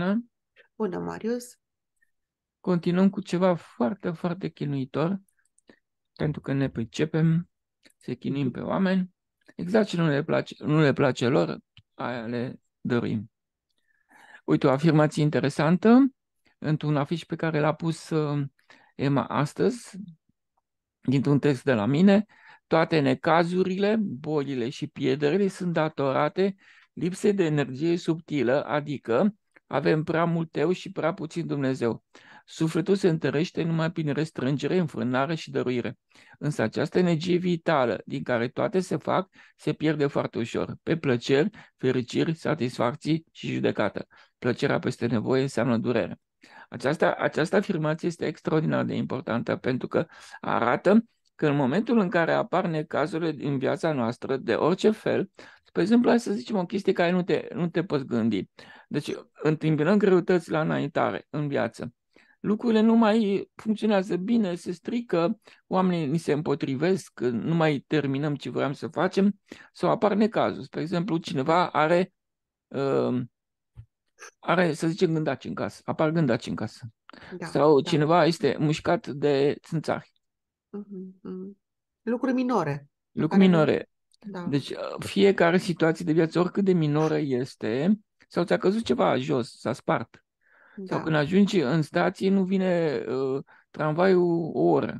Ileana. Bună, Marius! Continuăm cu ceva foarte, foarte chinuitor, pentru că ne pricepem, se chinuim pe oameni. Exact ce nu le place, nu le place lor, aia le dorim. Uite, o afirmație interesantă într-un afiș pe care l-a pus uh, Emma astăzi, dintr-un text de la mine, toate necazurile, bolile și pierderile sunt datorate lipsei de energie subtilă, adică avem prea mult eu și prea puțin Dumnezeu. Sufletul se întărește numai prin restrângere, înfrânare și dăruire. Însă această energie vitală, din care toate se fac, se pierde foarte ușor, pe plăceri, fericiri, satisfacții și judecată. Plăcerea peste nevoie înseamnă durere. Aceasta, această afirmație este extraordinar de importantă pentru că arată că în momentul în care apar necazurile din viața noastră, de orice fel, Păi, Spre exemplu, hai să zicem o chestie care nu te, nu te poți gândi. Deci, întâmpinăm greutăți la înaintare în viață. Lucrurile nu mai funcționează bine, se strică, oamenii ni se împotrivesc, nu mai terminăm ce vrem să facem sau apar necazuri. Spre exemplu, cineva are, uh, are să zicem, gândaci în casă, apar gândaci în casă. Da, sau da. cineva este mușcat de țânțari. uh-huh. Lucruri minore. Lucruri minore. Da. Deci uh, fiecare situație de viață, oricât de minoră este, sau ți-a căzut ceva jos, s-a spart. Da. Sau când ajungi în stație, nu vine uh, tramvaiul o oră.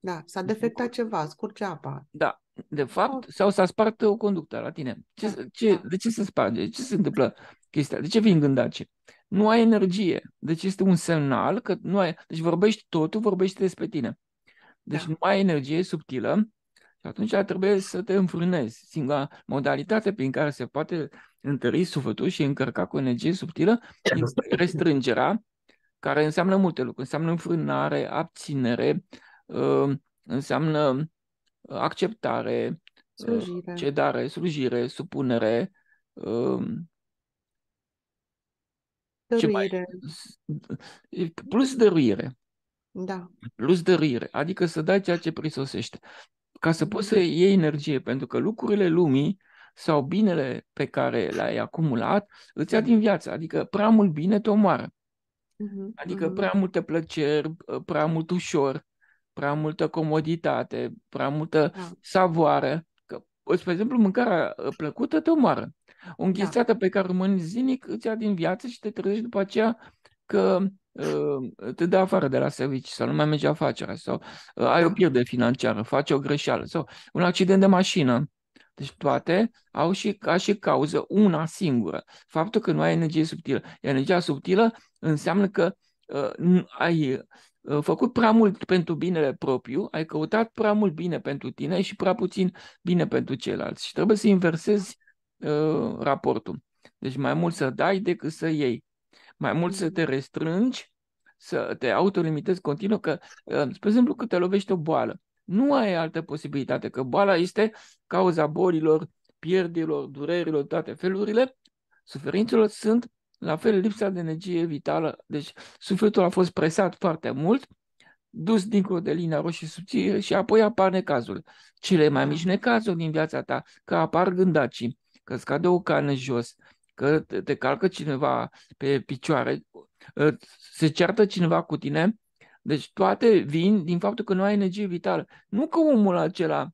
Da, s-a defectat ceva, scurge apa. Da, de fapt, oh. sau s-a spart o conductă la tine. Ce, da. ce, da. de ce se sparge? Ce se întâmplă chestia? De ce vin gândace? Nu ai energie. Deci este un semnal că nu ai... Deci vorbești totul, vorbești despre tine. Deci da. nu ai energie subtilă și atunci trebuie să te înfrânezi. Singura modalitate prin care se poate întări sufletul și încărca cu energie subtilă este restrângerea, care înseamnă multe lucruri. Înseamnă înfrânare, abținere, uh, înseamnă uh, acceptare, uh, slujire. cedare, slujire, supunere, ce mai, plus dăruire. Da. Plus dăruire, adică să dai ceea ce prisosește ca să poți să iei energie, pentru că lucrurile lumii sau binele pe care le-ai acumulat îți ia din viață. Adică prea mult bine te omoară. Mm-hmm. Adică mm-hmm. prea multe plăceri, ă, prea mult ușor, prea multă comoditate, prea multă da. savoare. Că, spre exemplu, mâncarea ă, plăcută te omoară. O înghețată da. pe care o mănânci zilnic îți ia din viață și te trezești după aceea că te dă afară de la servicii sau nu mai merge afacerea sau ai o pierdere financiară, faci o greșeală sau un accident de mașină. Deci toate au și ca și cauză una singură. Faptul că nu ai energie subtilă. Energia subtilă înseamnă că uh, ai făcut prea mult pentru binele propriu, ai căutat prea mult bine pentru tine și prea puțin bine pentru ceilalți. Și trebuie să inversezi uh, raportul. Deci mai mult să dai decât să iei mai mult să mhm. te restrângi, să te autolimitezi continuu, că, uh, spre exemplu, când te lovești o boală, nu ai altă posibilitate, că boala este cauza bolilor, pierderilor, durerilor, toate felurile, suferințelor sunt la fel lipsa de energie vitală. Deci sufletul a fost presat foarte mult, dus dincolo de linia roșie subțire și apoi apar necazul. Cele mai da. mici necazuri din viața ta, că apar gândacii, că scade o cană jos, că te calcă cineva pe picioare, ă, se ceartă cineva cu tine, deci toate vin din faptul că nu ai energie vitală. Nu că omul acela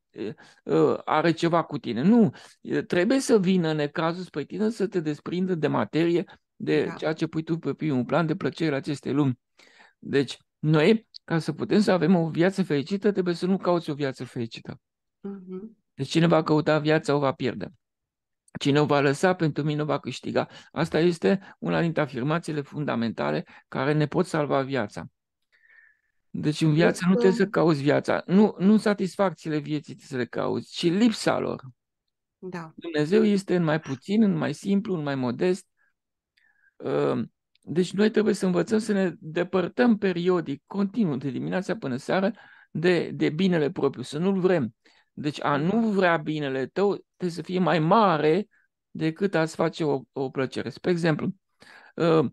ă, are ceva cu tine, nu. Trebuie să vină necazul spre tine să te desprindă de materie, de da. ceea ce pui tu pe primul plan, de plăcerile acestei lumi. Deci noi, ca să putem să avem o viață fericită, trebuie să nu cauți o viață fericită. Uh-huh. Deci cine va căuta viața o va pierde. Cine o va lăsa, pentru mine o va câștiga. Asta este una dintre afirmațiile fundamentale care ne pot salva viața. Deci în viață nu trebuie să cauți viața. Nu, nu satisfacțiile vieții trebuie să le cauți, ci lipsa lor. Da. Dumnezeu este în mai puțin, în mai simplu, în mai modest. Ă, deci noi trebuie să învățăm să ne depărtăm periodic, continuu, de dimineața până seară, de, de binele propriu, să nu-l vrem. Deci a nu vrea binele tău trebuie să fie mai mare decât a-ți face o, o plăcere. Spre exemplu, uh,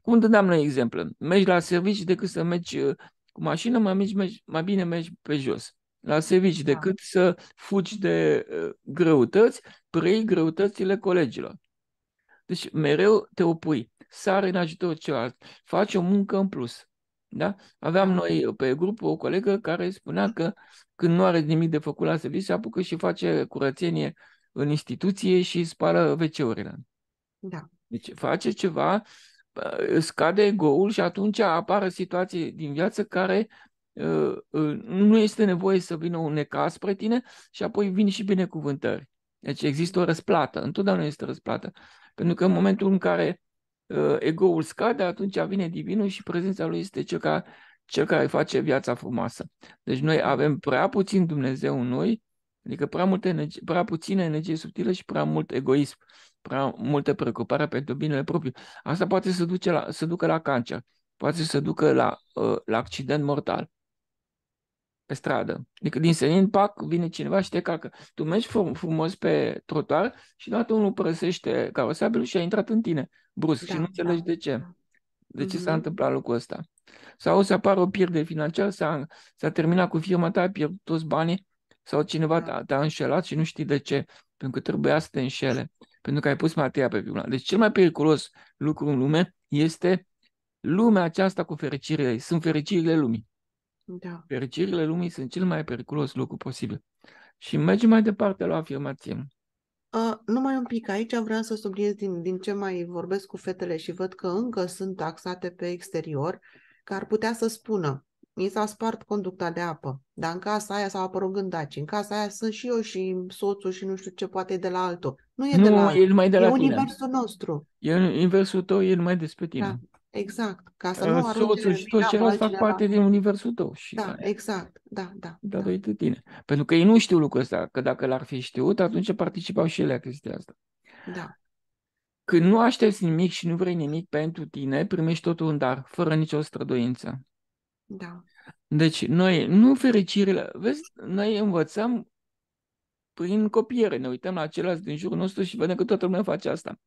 cum dădeam noi exemplu? mergi la servici decât să mergi ă, cu mașină, mai, mergi, mergi, mai bine mergi pe jos la servici da. decât să fugi de uh, greutăți, prei greutățile colegilor. Deci mereu te opui, sare în ajutorul celălalt, faci o muncă în plus. Da? Aveam noi pe grup o colegă care spunea că când nu are nimic de făcut la serviciu, se apucă și face curățenie în instituție și spală WC-urile. Da. Deci face ceva, scade egoul și atunci apară situații din viață care ă, ă, nu este nevoie să vină un necaz spre tine și apoi vin și binecuvântări. Deci există o răsplată, întotdeauna este răsplată. Pentru că în momentul în care ă, egoul scade, atunci vine divinul și prezența lui este cel care cel care face viața frumoasă. Deci noi avem prea puțin Dumnezeu în noi, adică prea, multe energie, prea puțină energie subtilă și prea mult egoism, prea multă preocupare pentru binele propriu. Asta poate să, duce la, să ducă la cancer, poate să ducă la, uh, la accident mortal pe stradă. Adică din senin, pac, vine cineva și te calcă. Tu mergi frumos pe trotuar și dată unul părăsește carosabilul și a intrat în tine brusc da, și nu da, înțelegi da. de ce. Da. De ce mm-hmm. s-a întâmplat lucrul ăsta? Sau să apară o pierdere financiară, s-a, s-a terminat cu firma ta, ai pierdut toți banii, sau cineva da. te-a, înșelat și nu știi de ce, pentru că trebuia să te înșele, pentru că ai pus materia pe primul Deci cel mai periculos lucru în lume este lumea aceasta cu fericirile ei. Sunt fericirile lumii. Da. Fericirile lumii sunt cel mai periculos lucru posibil. Și mergem mai departe la afirmație nu numai un pic, aici vreau să subliniez din, din ce mai vorbesc cu fetele și văd că încă sunt taxate pe exterior, că ar putea să spună, mi s-a spart conducta de apă, dar în casa aia s-au apărut gândaci, în casa aia sunt și eu și soțul și nu știu ce poate de la altul. Nu e nu, de la el mai de la e tine. universul nostru. E universul tău, e numai despre da. tine. Da. Exact, ca să ă, nu arunci Soțul și toți ceilalți fac parte din universul tău. Și da, care, exact, da, da. Dar da. da. tine. Pentru că ei nu știu lucrul ăsta, că dacă l-ar fi știut, atunci participau și ele la chestia asta. Da. Când nu aștepți nimic și nu vrei nimic pentru tine, primești totul un dar, fără nicio străduință. Da. Deci noi nu fericirile, vezi, noi învățăm prin copiere. Ne uităm la ceilalți din jurul nostru și vedem că toată lumea face asta.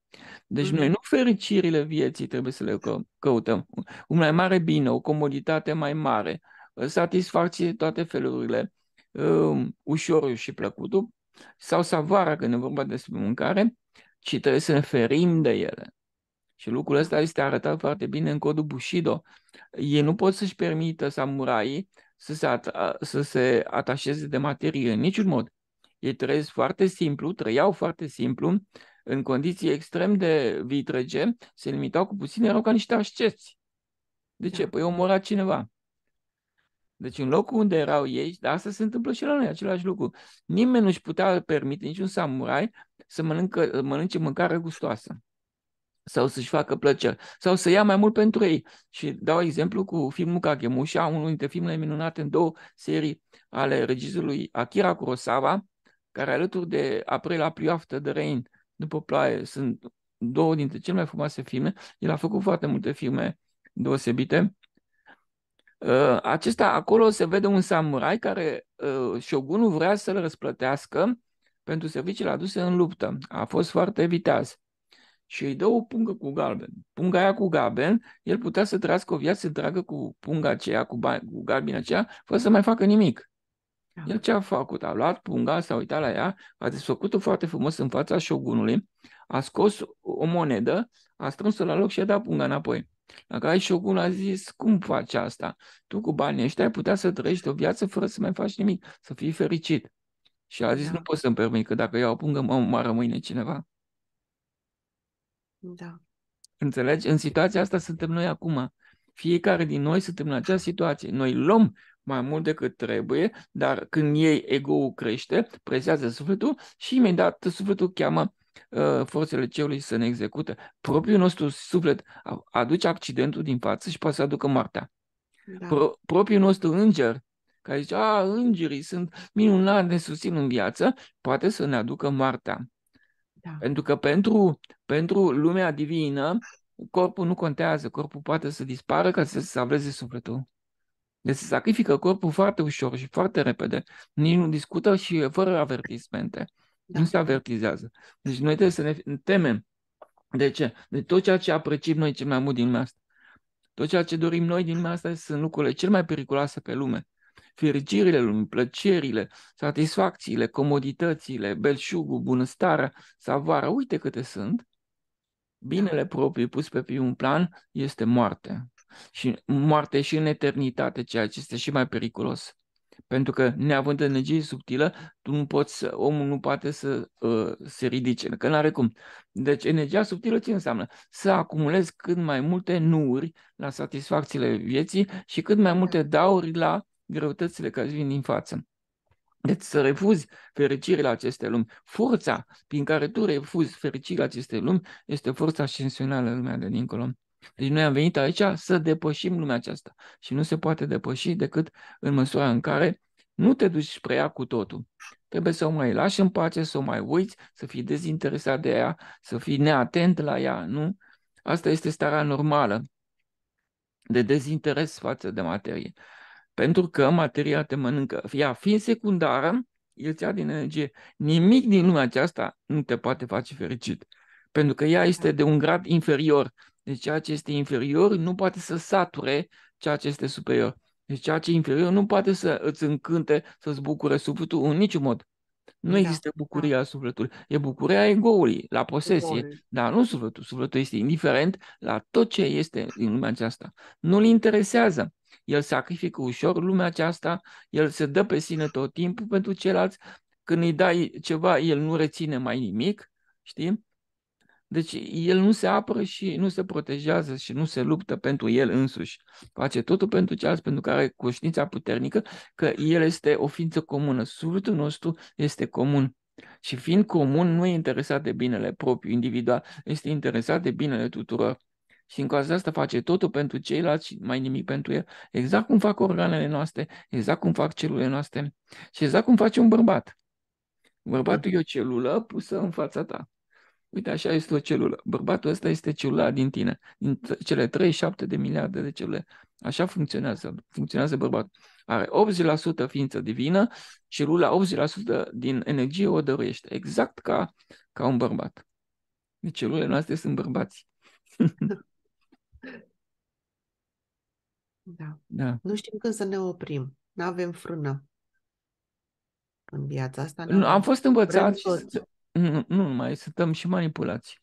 Deci mhm. noi nu fericirile vieții trebuie să le că- căutăm. Un mai mare bine, o comoditate mai mare, satisfacție toate felurile, ușorul și plăcutul, sau savoarea când e vorba despre mâncare, ci trebuie să ne ferim de ele. Și lucrul ăsta este arătat foarte bine în codul Bushido. Ei nu pot să-și permită samuraii să se, să se atașeze de materie în niciun mod. Ei trăiesc foarte simplu, trăiau foarte simplu, în condiții extrem de vitrege, se limitau cu puțin, erau ca niște asceți. De ce? Da. Păi omora cineva. Deci în locul unde erau ei, dar asta se întâmplă și la noi, același lucru. Nimeni nu-și putea permite, niciun samurai, să mănâncă, mănânce mâncare gustoasă sau să-și facă plăceri, sau să ia mai mult pentru ei. Și dau exemplu cu filmul Kagemusha, unul dintre filmele minunate în două serii ale regizorului Akira Kurosawa, care alături de April la After de Rain, după ploaie, sunt două dintre cele mai frumoase filme. El a făcut foarte multe filme deosebite. Uh, acesta, acolo se vede un samurai care uh, șogunul vrea să-l răsplătească pentru serviciile aduse în luptă. A fost foarte viteaz. Și îi dă o pungă cu galben. Punga aia cu galben, el putea să trăiască o viață dragă cu punga aceea, cu, ba- cu galbina aceea, fără să mai facă nimic. El ce a făcut? A luat punga, s-a uitat la ea, a desfăcut-o foarte frumos în fața șogunului, a scos o monedă, a strâns-o la loc și a dat punga înapoi. La care șogunul a zis, cum faci asta? Tu cu banii ăștia ai putea să trăiești o viață fără să mai faci nimic, să fii fericit. Și a zis, da. nu pot să-mi permit, că dacă iau o pungă, mă omoară mâine cineva. Da. Înțelegi? În situația asta suntem noi acum. Fiecare din noi suntem în această situație. Noi luăm mai mult decât trebuie, dar când ei ego-ul crește, presează sufletul și imediat sufletul cheamă uh, forțele cerului să ne execute. Propriul nostru suflet aduce accidentul din față și poate să aducă moartea. Da. Pro- propriul nostru înger, care zice, a, îngerii sunt minunat ne susțin în viață, poate să ne aducă moartea. Da. Pentru că pentru, pentru lumea divină, corpul nu contează, corpul poate să dispară ca să se salveze sufletul. Deci se sacrifică corpul foarte ușor și foarte repede. Nici nu discută și fără avertismente. Da. Nu se avertizează. Deci noi trebuie să ne temem. De ce? De tot ceea ce apreciem noi cel mai mult din lumea asta. Tot ceea ce dorim noi din lumea asta sunt lucrurile cel mai periculoase pe lume. Fericirile lumii, plăcerile, satisfacțiile, comoditățile, belșugul, bunăstarea, savoara, uite câte sunt. Binele da. propriu pus pe primul plan este moarte și moarte și în eternitate, ceea ce este și mai periculos. Pentru că neavând energie subtilă, tu nu poți, omul nu poate să uh, se ridice, că nu are cum. Deci energia subtilă ce înseamnă? Să acumulezi cât mai multe nuuri la satisfacțiile vieții și cât mai multe dauri la greutățile care vin din față. Deci să refuzi fericirile aceste lumi. Forța prin care tu refuzi fericirile aceste lumi este forța ascensională lumea de dincolo. Deci noi am venit aici să depășim lumea aceasta și nu se poate depăși decât în măsura în care nu te duci spre ea cu totul. Trebuie să o mai lași în pace, să o mai uiți, să fii dezinteresat de ea, să fii neatent la ea, nu? Asta este starea normală de dezinteres față de materie. Pentru că materia te mănâncă. Ea fiind secundară, el ți din energie. Nimic din lumea aceasta nu te poate face fericit. Pentru că ea este de un grad inferior deci ceea ce este inferior nu poate să sature ceea ce este superior. Deci ceea ce e inferior nu poate să îți încânte, să-ți bucure sufletul în niciun mod. Nu da. există da. bucuria da. sufletului. E bucuria egoului, la posesie, Egoul. dar nu sufletul. Sufletul este indiferent la tot ce este în lumea aceasta. Nu-l interesează. El sacrifică ușor lumea aceasta, el se dă pe sine tot timpul pentru ceilalți. Când îi dai ceva, el nu reține mai nimic, știi? Deci el nu se apără și nu se protejează și nu se luptă pentru el însuși. Face totul pentru ceilalți, pentru care conștiința puternică că el este o ființă comună. Sufletul nostru este comun. Și fiind comun, nu e interesat de binele propriu, individual, este interesat de binele tuturor. Și în cazul asta face totul pentru ceilalți și mai nimic pentru el. Exact cum fac organele noastre, exact cum fac celulele noastre și exact cum face un bărbat. Bărbatul e o celulă pusă în fața ta. Uite, așa este o celulă. Bărbatul ăsta este celula din tine, din cele 37 de miliarde de celule. Așa funcționează, funcționează bărbatul. Are 80% ființă divină celula 80% din energie o dăruiește, exact ca, ca un bărbat. Deci celulele noastre sunt bărbați. Da. da. Nu știm când să ne oprim. Nu avem frână în viața asta. Nu, am fost învățat și, nu, nu numai, suntem și manipulați.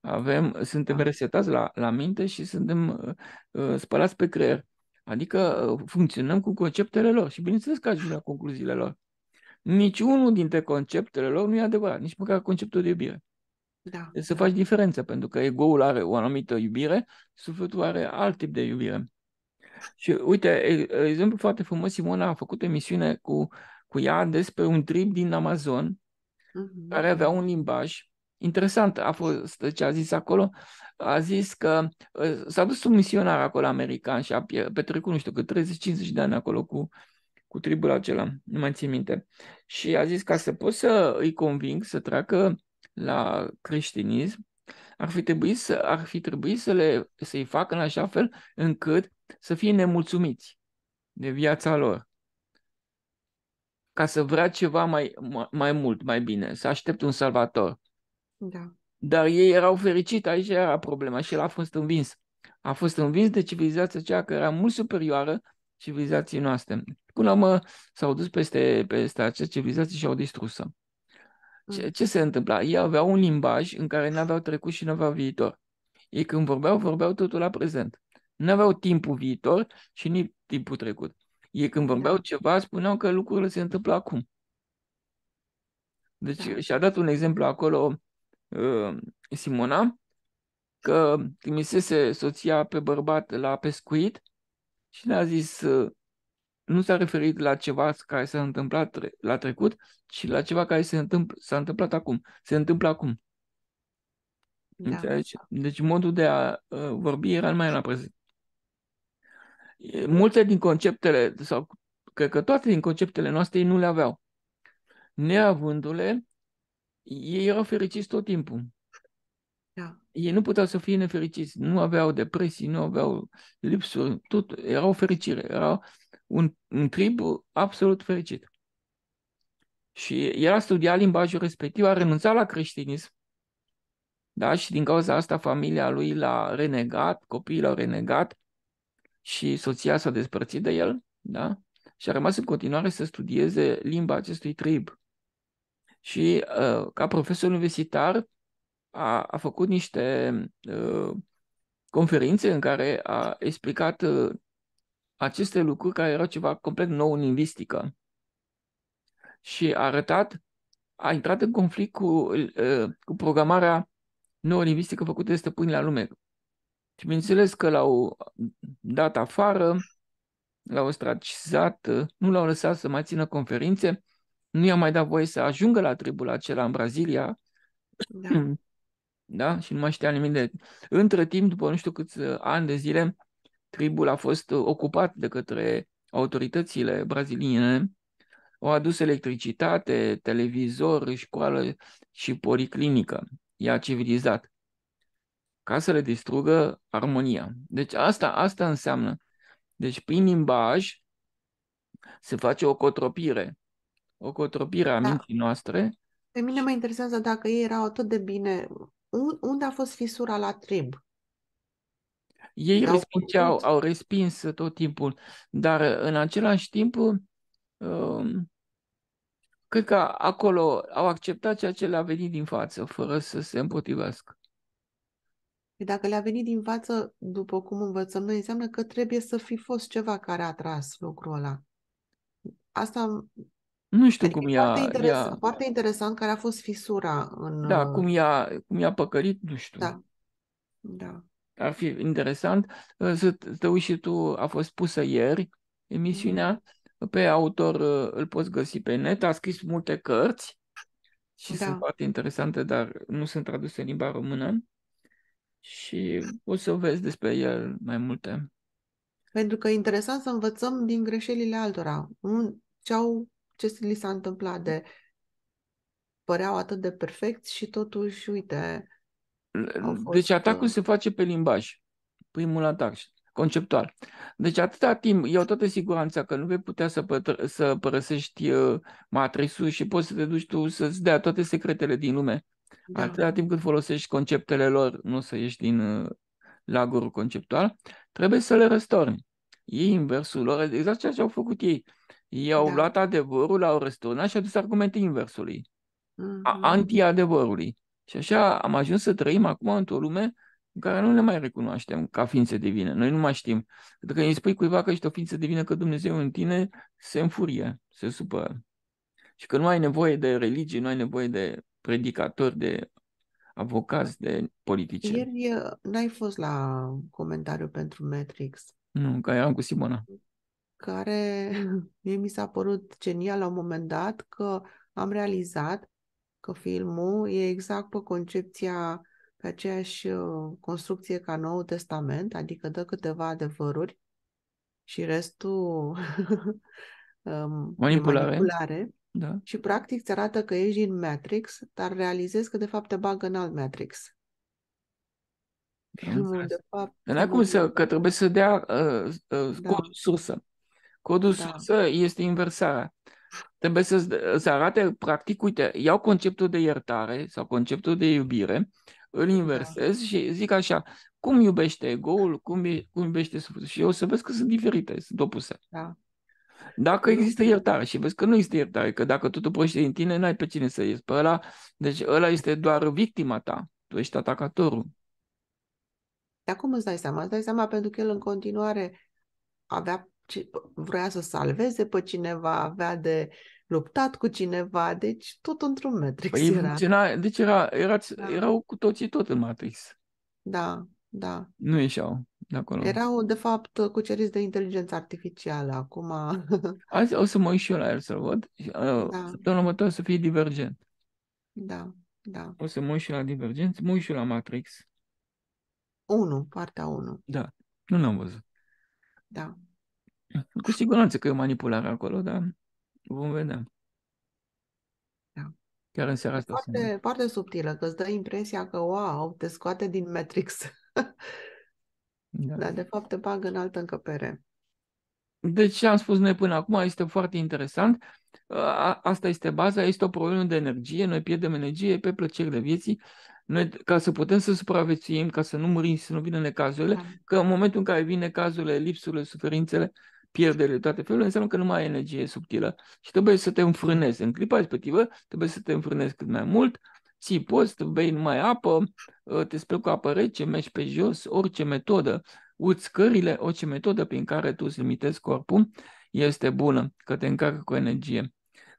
Avem, suntem ah. resetați la, la minte și suntem uh, uh, spălați pe creier. Adică uh, funcționăm cu conceptele lor și bineînțeles că ajungem la concluziile lor. Niciunul dintre conceptele lor nu e adevărat, nici măcar conceptul de iubire. Da. Deci să faci diferență, pentru că ego-ul are o anumită iubire, sufletul are alt tip de iubire. Și uite, exemplu foarte frumos, Simona a făcut o emisiune cu, cu ea despre un trip din Amazon, uh-huh. care avea un limbaj interesant a fost ce a zis acolo. A zis că ă, s-a dus un misionar acolo american și a petrecut, nu știu, că 30-50 de ani acolo cu, cu tribul acela, nu mai țin minte. Și a zis ca să pot să îi conving să treacă la creștinism, ar fi trebuit să, ar fi trebuit să le, să-i facă în așa fel încât să fie nemulțumiți de viața lor ca să vrea ceva mai, mai mult, mai bine, să aștepte un salvator. Da. Dar ei erau fericiți, aici era problema și el a fost învins. A fost învins de civilizația aceea care era mult superioară civilizației noastre. Până la urmă s-au dus peste, peste acea civilizație și au distrus-o. Ce, mm. ce se întâmpla? Ei aveau un limbaj în care n-aveau trecut și n-aveau viitor. Ei când vorbeau, vorbeau totul la prezent. N-aveau timpul viitor și nici timpul trecut. Ei când vorbeau da. ceva, spuneau că lucrurile se întâmplă acum. Deci da. și-a dat un exemplu acolo uh, Simona, că trimisese soția pe bărbat la pescuit și le-a zis uh, nu s-a referit la ceva care s-a întâmplat la trecut, ci la ceva care se întâmpl- s-a întâmplat acum. Se întâmplă acum. Da. Înțelegi? Deci modul de a uh, vorbi era numai la prezent multe din conceptele, sau cred că toate din conceptele noastre ei nu le aveau. Neavându-le, ei erau fericiți tot timpul. Da. Ei nu puteau să fie nefericiți, nu aveau depresii, nu aveau lipsuri, tot, erau fericire, erau un, un trib absolut fericit. Și el a studiat limbajul respectiv, a renunțat la creștinism, da? și din cauza asta familia lui l-a renegat, copiii l-au renegat, și soția s-a despărțit de el da? și a rămas în continuare să studieze limba acestui trib. Și uh, ca profesor universitar a, a făcut niște uh, conferințe în care a explicat uh, aceste lucruri care erau ceva complet nou în lingvistică. Și a arătat, a intrat în conflict cu, uh, cu programarea nouă lingvistică făcută de stăpâni la lume, și bineînțeles că l-au dat afară, l-au ostracizat, nu l-au lăsat să mai țină conferințe, nu i-a mai dat voie să ajungă la tribul acela în Brazilia, da. da? Și nu mai știa nimic de... Între timp, după nu știu câți uh, ani de zile, tribul a fost uh, ocupat de către autoritățile braziliene, au adus electricitate, televizor, școală și policlinică. I-a civilizat ca să le distrugă armonia. Deci asta, asta înseamnă. Deci prin limbaj se face o cotropire. O cotropire a da. minții noastre. Pe mine mă interesează dacă ei erau atât de bine. Unde a fost fisura la trib? Ei da, respingeau, au, au respins tot timpul, dar în același timp, um, cred că acolo au acceptat ceea ce le-a venit din față, fără să se împotrivească. Păi dacă le-a venit din față, după cum învățăm noi, înseamnă că trebuie să fi fost ceva care a tras lucrul ăla. Asta nu știu adică cum e foarte, interesant, ea... foarte interesant care a fost fisura în... Da, cum i-a, cum i-a nu știu. Da. da. Ar fi interesant să te uiți și tu, a fost pusă ieri mm-hmm. emisiunea, pe autor ă, îl poți găsi pe net, a scris multe cărți și da. sunt foarte interesante, dar nu sunt traduse în limba română și o să vezi despre el mai multe. Pentru că e interesant să învățăm din greșelile altora. Ce, au, ce li s-a întâmplat de păreau atât de perfect și totuși, uite... Deci fost... Deci atacul uh, se face pe limbaj. Primul atac, conceptual. Deci atâta timp, eu toată siguranța că nu vei putea să, pătr- să părăsești uh, matrisul și poți să te duci tu să-ți dea toate secretele din lume da. Atâta timp cât folosești conceptele lor, nu să ieși din uh, lagurul conceptual, trebuie să le răstorni. Ei inversul lor, exact ceea ce au făcut ei. Ei au da. luat adevărul, l-au răsturnat și au dus argumente inversului, mm-hmm. anti-adevărului. Și așa am ajuns să trăim acum într-o lume în care nu ne mai recunoaștem ca ființe divine. Noi nu mai știm. Dacă îi spui cuiva că ești o ființă divină, că Dumnezeu în tine se înfurie, se supără. Și că nu ai nevoie de religie, nu ai nevoie de predicatori, de avocați, de politicieni. Ieri uh, n-ai fost la comentariu pentru Matrix. Nu, că eram cu Simona. Care mie mi s-a părut genial la un moment dat că am realizat că filmul e exact pe concepția pe aceeași uh, construcție ca Noul Testament, adică dă câteva adevăruri și restul um, manipulare. manipulare. Da. Și practic îți arată că ești din Matrix, dar realizezi că de fapt te bagă în alt Matrix. Nu ai cum să, că trebuie să dea uh, uh, da. codul sursă. Codul da. sursă este inversarea. Trebuie să, să arate, practic, uite, iau conceptul de iertare sau conceptul de iubire, îl da. inversez da. și zic așa, cum iubește egoul, cum, cum iubește sufletul. Și eu o să vezi că sunt diferite, sunt opuse. Da. Dacă există iertare și vezi că nu există iertare, că dacă tu te din tine, n-ai pe cine să ieși pe ăla, deci ăla este doar victima ta, tu ești atacatorul. Dar cum îți dai seama? Îți dai seama pentru că el în continuare avea, vrea să salveze pe cineva, avea de luptat cu cineva, deci tot într-un Matrix păi era. Funcționa, deci era, era, da. erau cu toții tot în Matrix. Da, da. Nu ieșeau de acolo. Erau, de fapt, cuceriți de inteligență artificială. Acum... Azi o să mă uit și eu la el să-l văd. Uh, da. Săptămâna următoare să fie divergent. Da, da. O să mă uit și la divergent, mă uit și la Matrix. 1, partea 1. Da, nu l-am văzut. Da. Cu siguranță că e manipulare acolo, dar vom vedea. Da. Chiar în seara asta. Foarte, foarte subtilă, că îți dă impresia că, wow, te scoate din Matrix. da. Dar de fapt te bagă în altă încăpere. Deci ce am spus noi până acum este foarte interesant. asta este baza, este o problemă de energie. Noi pierdem energie pe plăcerile vieții. Noi, ca să putem să supraviețuim, ca să nu murim, să nu vină necazurile, da. că în momentul în care vin necazurile, lipsurile, suferințele, pierderile, toate felurile, înseamnă că nu mai ai energie subtilă și trebuie să te înfrânezi. În clipa respectivă, trebuie să te înfrânezi cât mai mult, ții post, bei numai apă, ă, te speli cu apă rece, mergi pe jos, orice metodă, uți cările, orice metodă prin care tu îți limitezi corpul este bună, că te încarcă cu energie.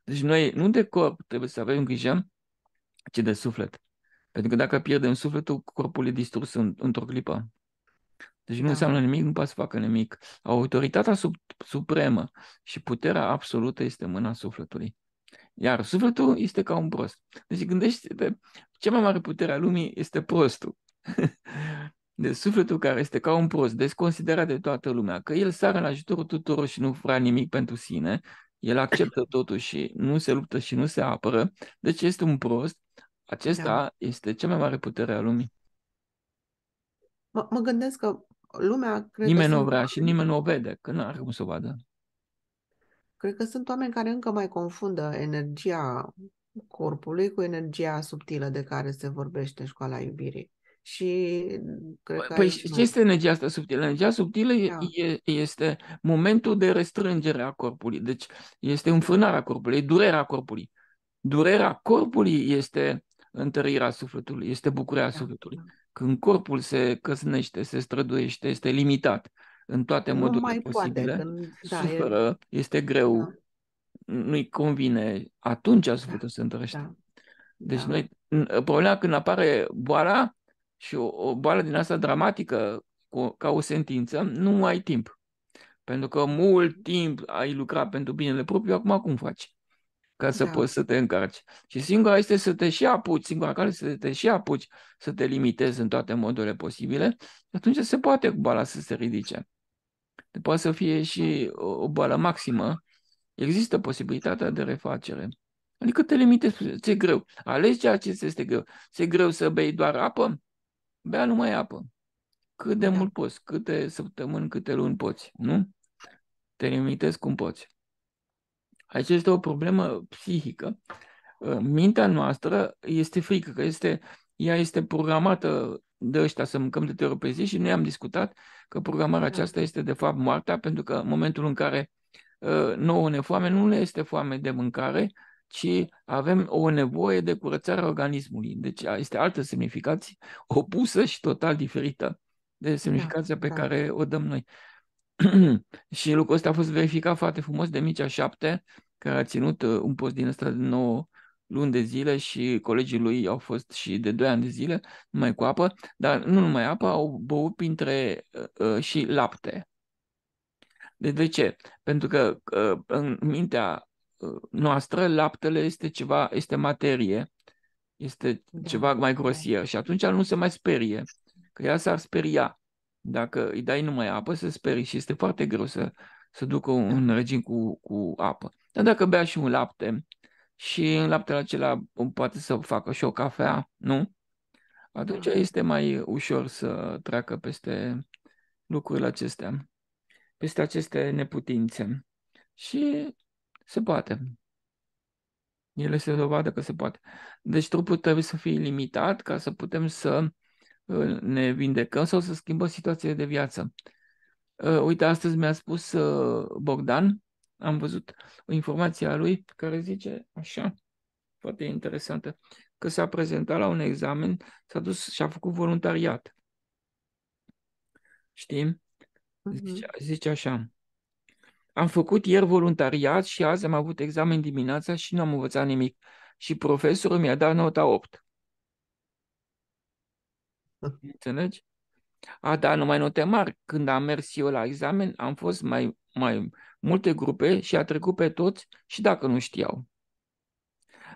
Deci noi nu de corp trebuie să avem grijă, ci de suflet. Pentru că dacă pierdem sufletul, corpul e distrus în, într-o clipă. Deci nu da. înseamnă nimic, nu poate să facă nimic. Autoritatea sub, supremă și puterea absolută este mâna sufletului. Iar sufletul este ca un prost. Deci gândește-te, cea mai mare putere a lumii este prostul. de deci sufletul care este ca un prost, desconsiderat de toată lumea, că el sare în ajutorul tuturor și nu vrea nimic pentru sine, el acceptă totul și nu se luptă și nu se apără, deci este un prost, acesta da. este cea mai mare putere a lumii. M- mă gândesc că lumea... Cred nimeni nu vrea și nimeni nu o vede, că nu are cum să o vadă. Cred că sunt oameni care încă mai confundă energia corpului cu energia subtilă de care se vorbește școala iubirii. Și cred că păi ce este energia asta subtilă? Energia subtilă da. e, este momentul de restrângere a corpului, deci este înfrânarea corpului, e durerea corpului. Durerea corpului este întărirea sufletului, este bucuria da. sufletului. Când corpul se căsnește, se străduiește, este limitat, în toate nu modurile mai posibile, poate, când, da, suferă, e... este greu, da. nu-i convine, atunci da. putut da, să întărește. Da. Deci da. noi, problema când apare boala și o, o boală din asta dramatică, cu, ca o sentință, nu ai timp. Pentru că mult timp ai lucrat pentru binele propriu, acum cum faci? Ca să da. poți să te încarci. Și singura este să te și apuci, singura care este să te și apuci, să te limitezi în toate modurile posibile, atunci se poate cu boala să se ridice poate să fie și da. o boală maximă, există posibilitatea de refacere. Adică te limitezi, ți-e greu. Alegi ceea ce este greu. Ți-e greu să bei doar apă? Bea numai apă. Cât de da. mult poți, câte săptămâni, câte luni poți, nu? Te limitezi cum poți. Aici este o problemă psihică. Mintea noastră este frică, că este, ea este programată de ăștia să mâncăm de trei ori pe zi și noi am discutat că programarea da. aceasta este de fapt moartea, pentru că în momentul în care uh, nouă ne foame, nu ne este foame de mâncare, ci avem o nevoie de curățare organismului. Deci este altă semnificație, opusă și total diferită de da, semnificația da, pe da. care o dăm noi. și lucrul ăsta a fost verificat foarte frumos de a șapte, care a ținut ă, un post din ăsta de 9 luni de zile și colegii lui au fost și de 2 ani de zile numai cu apă, dar nu numai apă, au băut printre uh, și lapte. De, deci de ce? Pentru că uh, în mintea noastră laptele este ceva, este materie, este da, ceva mai da. grosier și atunci nu se mai sperie, că ea s-ar speria. Dacă îi dai numai apă, se sperie și este foarte greu să, să ducă un da. regim cu, cu apă. Dar dacă bea și un lapte, și în laptele acela um, poate să facă și o cafea, nu? Atunci mm. este mai ușor să treacă peste lucrurile acestea, peste aceste neputințe. Și se poate. Ele se dovadă că se poate. Deci trupul trebuie să fie limitat ca să putem să uh, ne vindecăm sau să schimbăm situația de viață. Uh, uite, astăzi mi-a spus uh, Bogdan am văzut o informație a lui care zice așa, foarte interesantă, că s-a prezentat la un examen, s-a dus și a făcut voluntariat. Știi? Mhm. Zice, zice așa, am făcut ieri voluntariat și azi am avut examen dimineața și nu am învățat nimic. Și profesorul mi-a dat nota 8. Înțelegi? a da numai note mari. Când am mers eu la examen, am fost mai, mai multe grupe și a trecut pe toți și dacă nu știau.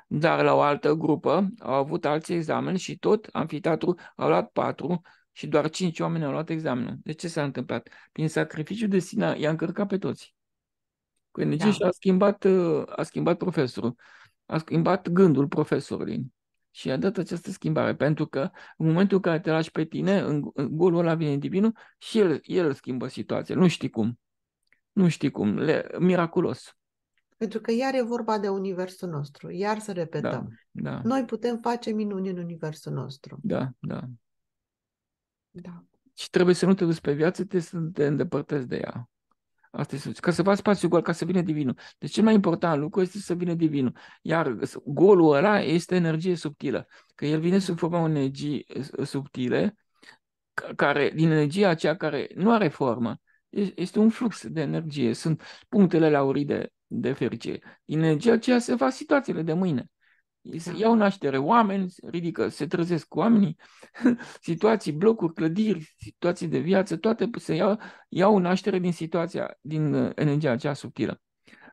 Dar la o altă grupă au avut alți examen și tot amfiteatru au luat patru și doar cinci oameni au luat examenul. De deci ce s-a întâmplat? Prin sacrificiul de sine i-a încărcat pe toți. Cu da. și a schimbat, uh, a schimbat profesorul. A schimbat gândul profesorului. Și a dat această schimbare, pentru că în momentul în care te lași pe tine, în, în golul ăla vine divinul și el, el schimbă situația. Nu știi cum. Nu știi cum. Le, miraculos. Pentru că iar e vorba de universul nostru. Iar să repetăm. Da, da. Noi putem face minuni în universul nostru. Da, da. Da. Și trebuie să nu te duci pe viață, te să te îndepărtezi de ea. Asta e Ca să faci spațiu gol, ca să vină divinul. Deci cel mai important lucru este să vină divinul. Iar golul ăla este energie subtilă. Că el vine sub forma unei energii eh, subtile, care, din energia aceea care nu are formă. Este un flux de energie. Sunt punctele lauride de fericire. Din energia aceea se fac situațiile de mâine. Se da. iau naștere oameni, se ridică, se trezesc oamenii, situații, blocuri, clădiri, situații de viață, toate se iau, iau naștere din situația, din uh, energia aceea subtilă.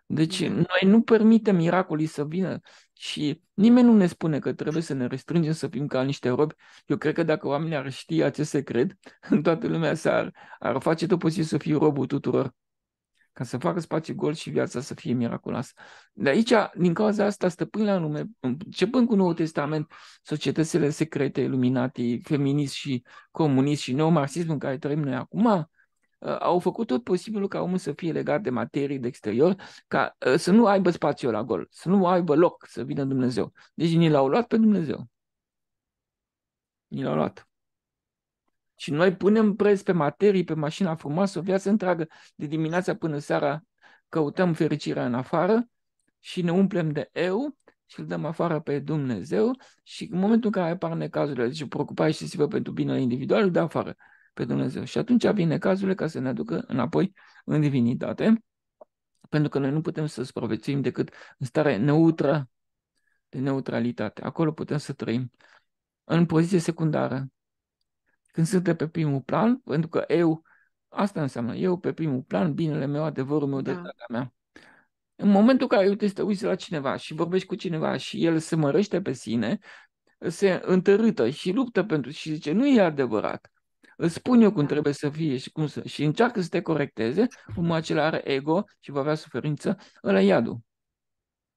Deci da. noi nu permitem miracolii să vină și nimeni nu ne spune că trebuie să ne restrângem să fim ca niște robi. Eu cred că dacă oamenii ar ști acest secret, toată lumea s-ar ar face tot posibil să fie robul tuturor ca să facă spațiu gol și viața să fie miraculoasă. De aici, din cauza asta, stăpâni la lume, începând cu Noul Testament, societățile secrete, iluminati, feminist și comunist și neomarxism în care trăim noi acum, uh, au făcut tot posibilul ca omul să fie legat de materii de exterior, ca uh, să nu aibă spațiu la gol, să nu aibă loc să vină Dumnezeu. Deci ni l-au luat pe Dumnezeu. Ni l-au luat. Și noi punem preț pe materii, pe mașina frumoasă, o viață întreagă. De dimineața până seara căutăm fericirea în afară și ne umplem de eu și îl dăm afară pe Dumnezeu și în momentul în care apar necazurile, zice, preocupai și vă pentru binele individual, îl dă afară pe Dumnezeu. Și atunci vine cazurile ca să ne aducă înapoi în divinitate, pentru că noi nu putem să supraviețuim decât în stare neutră de neutralitate. Acolo putem să trăim. În poziție secundară, când sunt pe primul plan, pentru că eu, asta înseamnă eu pe primul plan, binele meu, adevărul meu, da. dreptatea mea. În momentul în care eu te uiți la cineva și vorbești cu cineva și el se mărește pe sine, se întărâtă și luptă pentru și zice, nu e adevărat. Îți spun eu cum da. trebuie să fie și cum să... Și încearcă să te corecteze, cum acela are ego și va avea suferință, ăla iadul.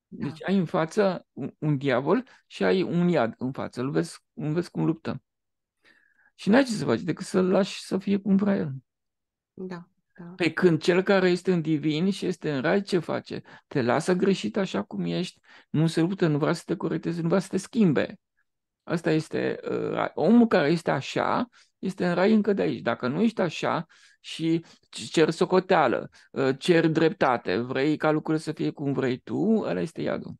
Da. Deci ai în față un, un diavol și ai un iad în față. Îl vezi, îl vezi cum luptă. Și n-ai ce să faci decât să-l lași să fie cum vrea el. Da. Da. Pe când cel care este în divin și este în rai, ce face? Te lasă greșit așa cum ești, nu se luptă, nu vrea să te corecteze, nu vrea să te schimbe. Asta este uh, omul care este așa, este în rai încă de aici. Dacă nu ești așa și cer socoteală, uh, cer dreptate, vrei ca lucrurile să fie cum vrei tu, ăla este iadul.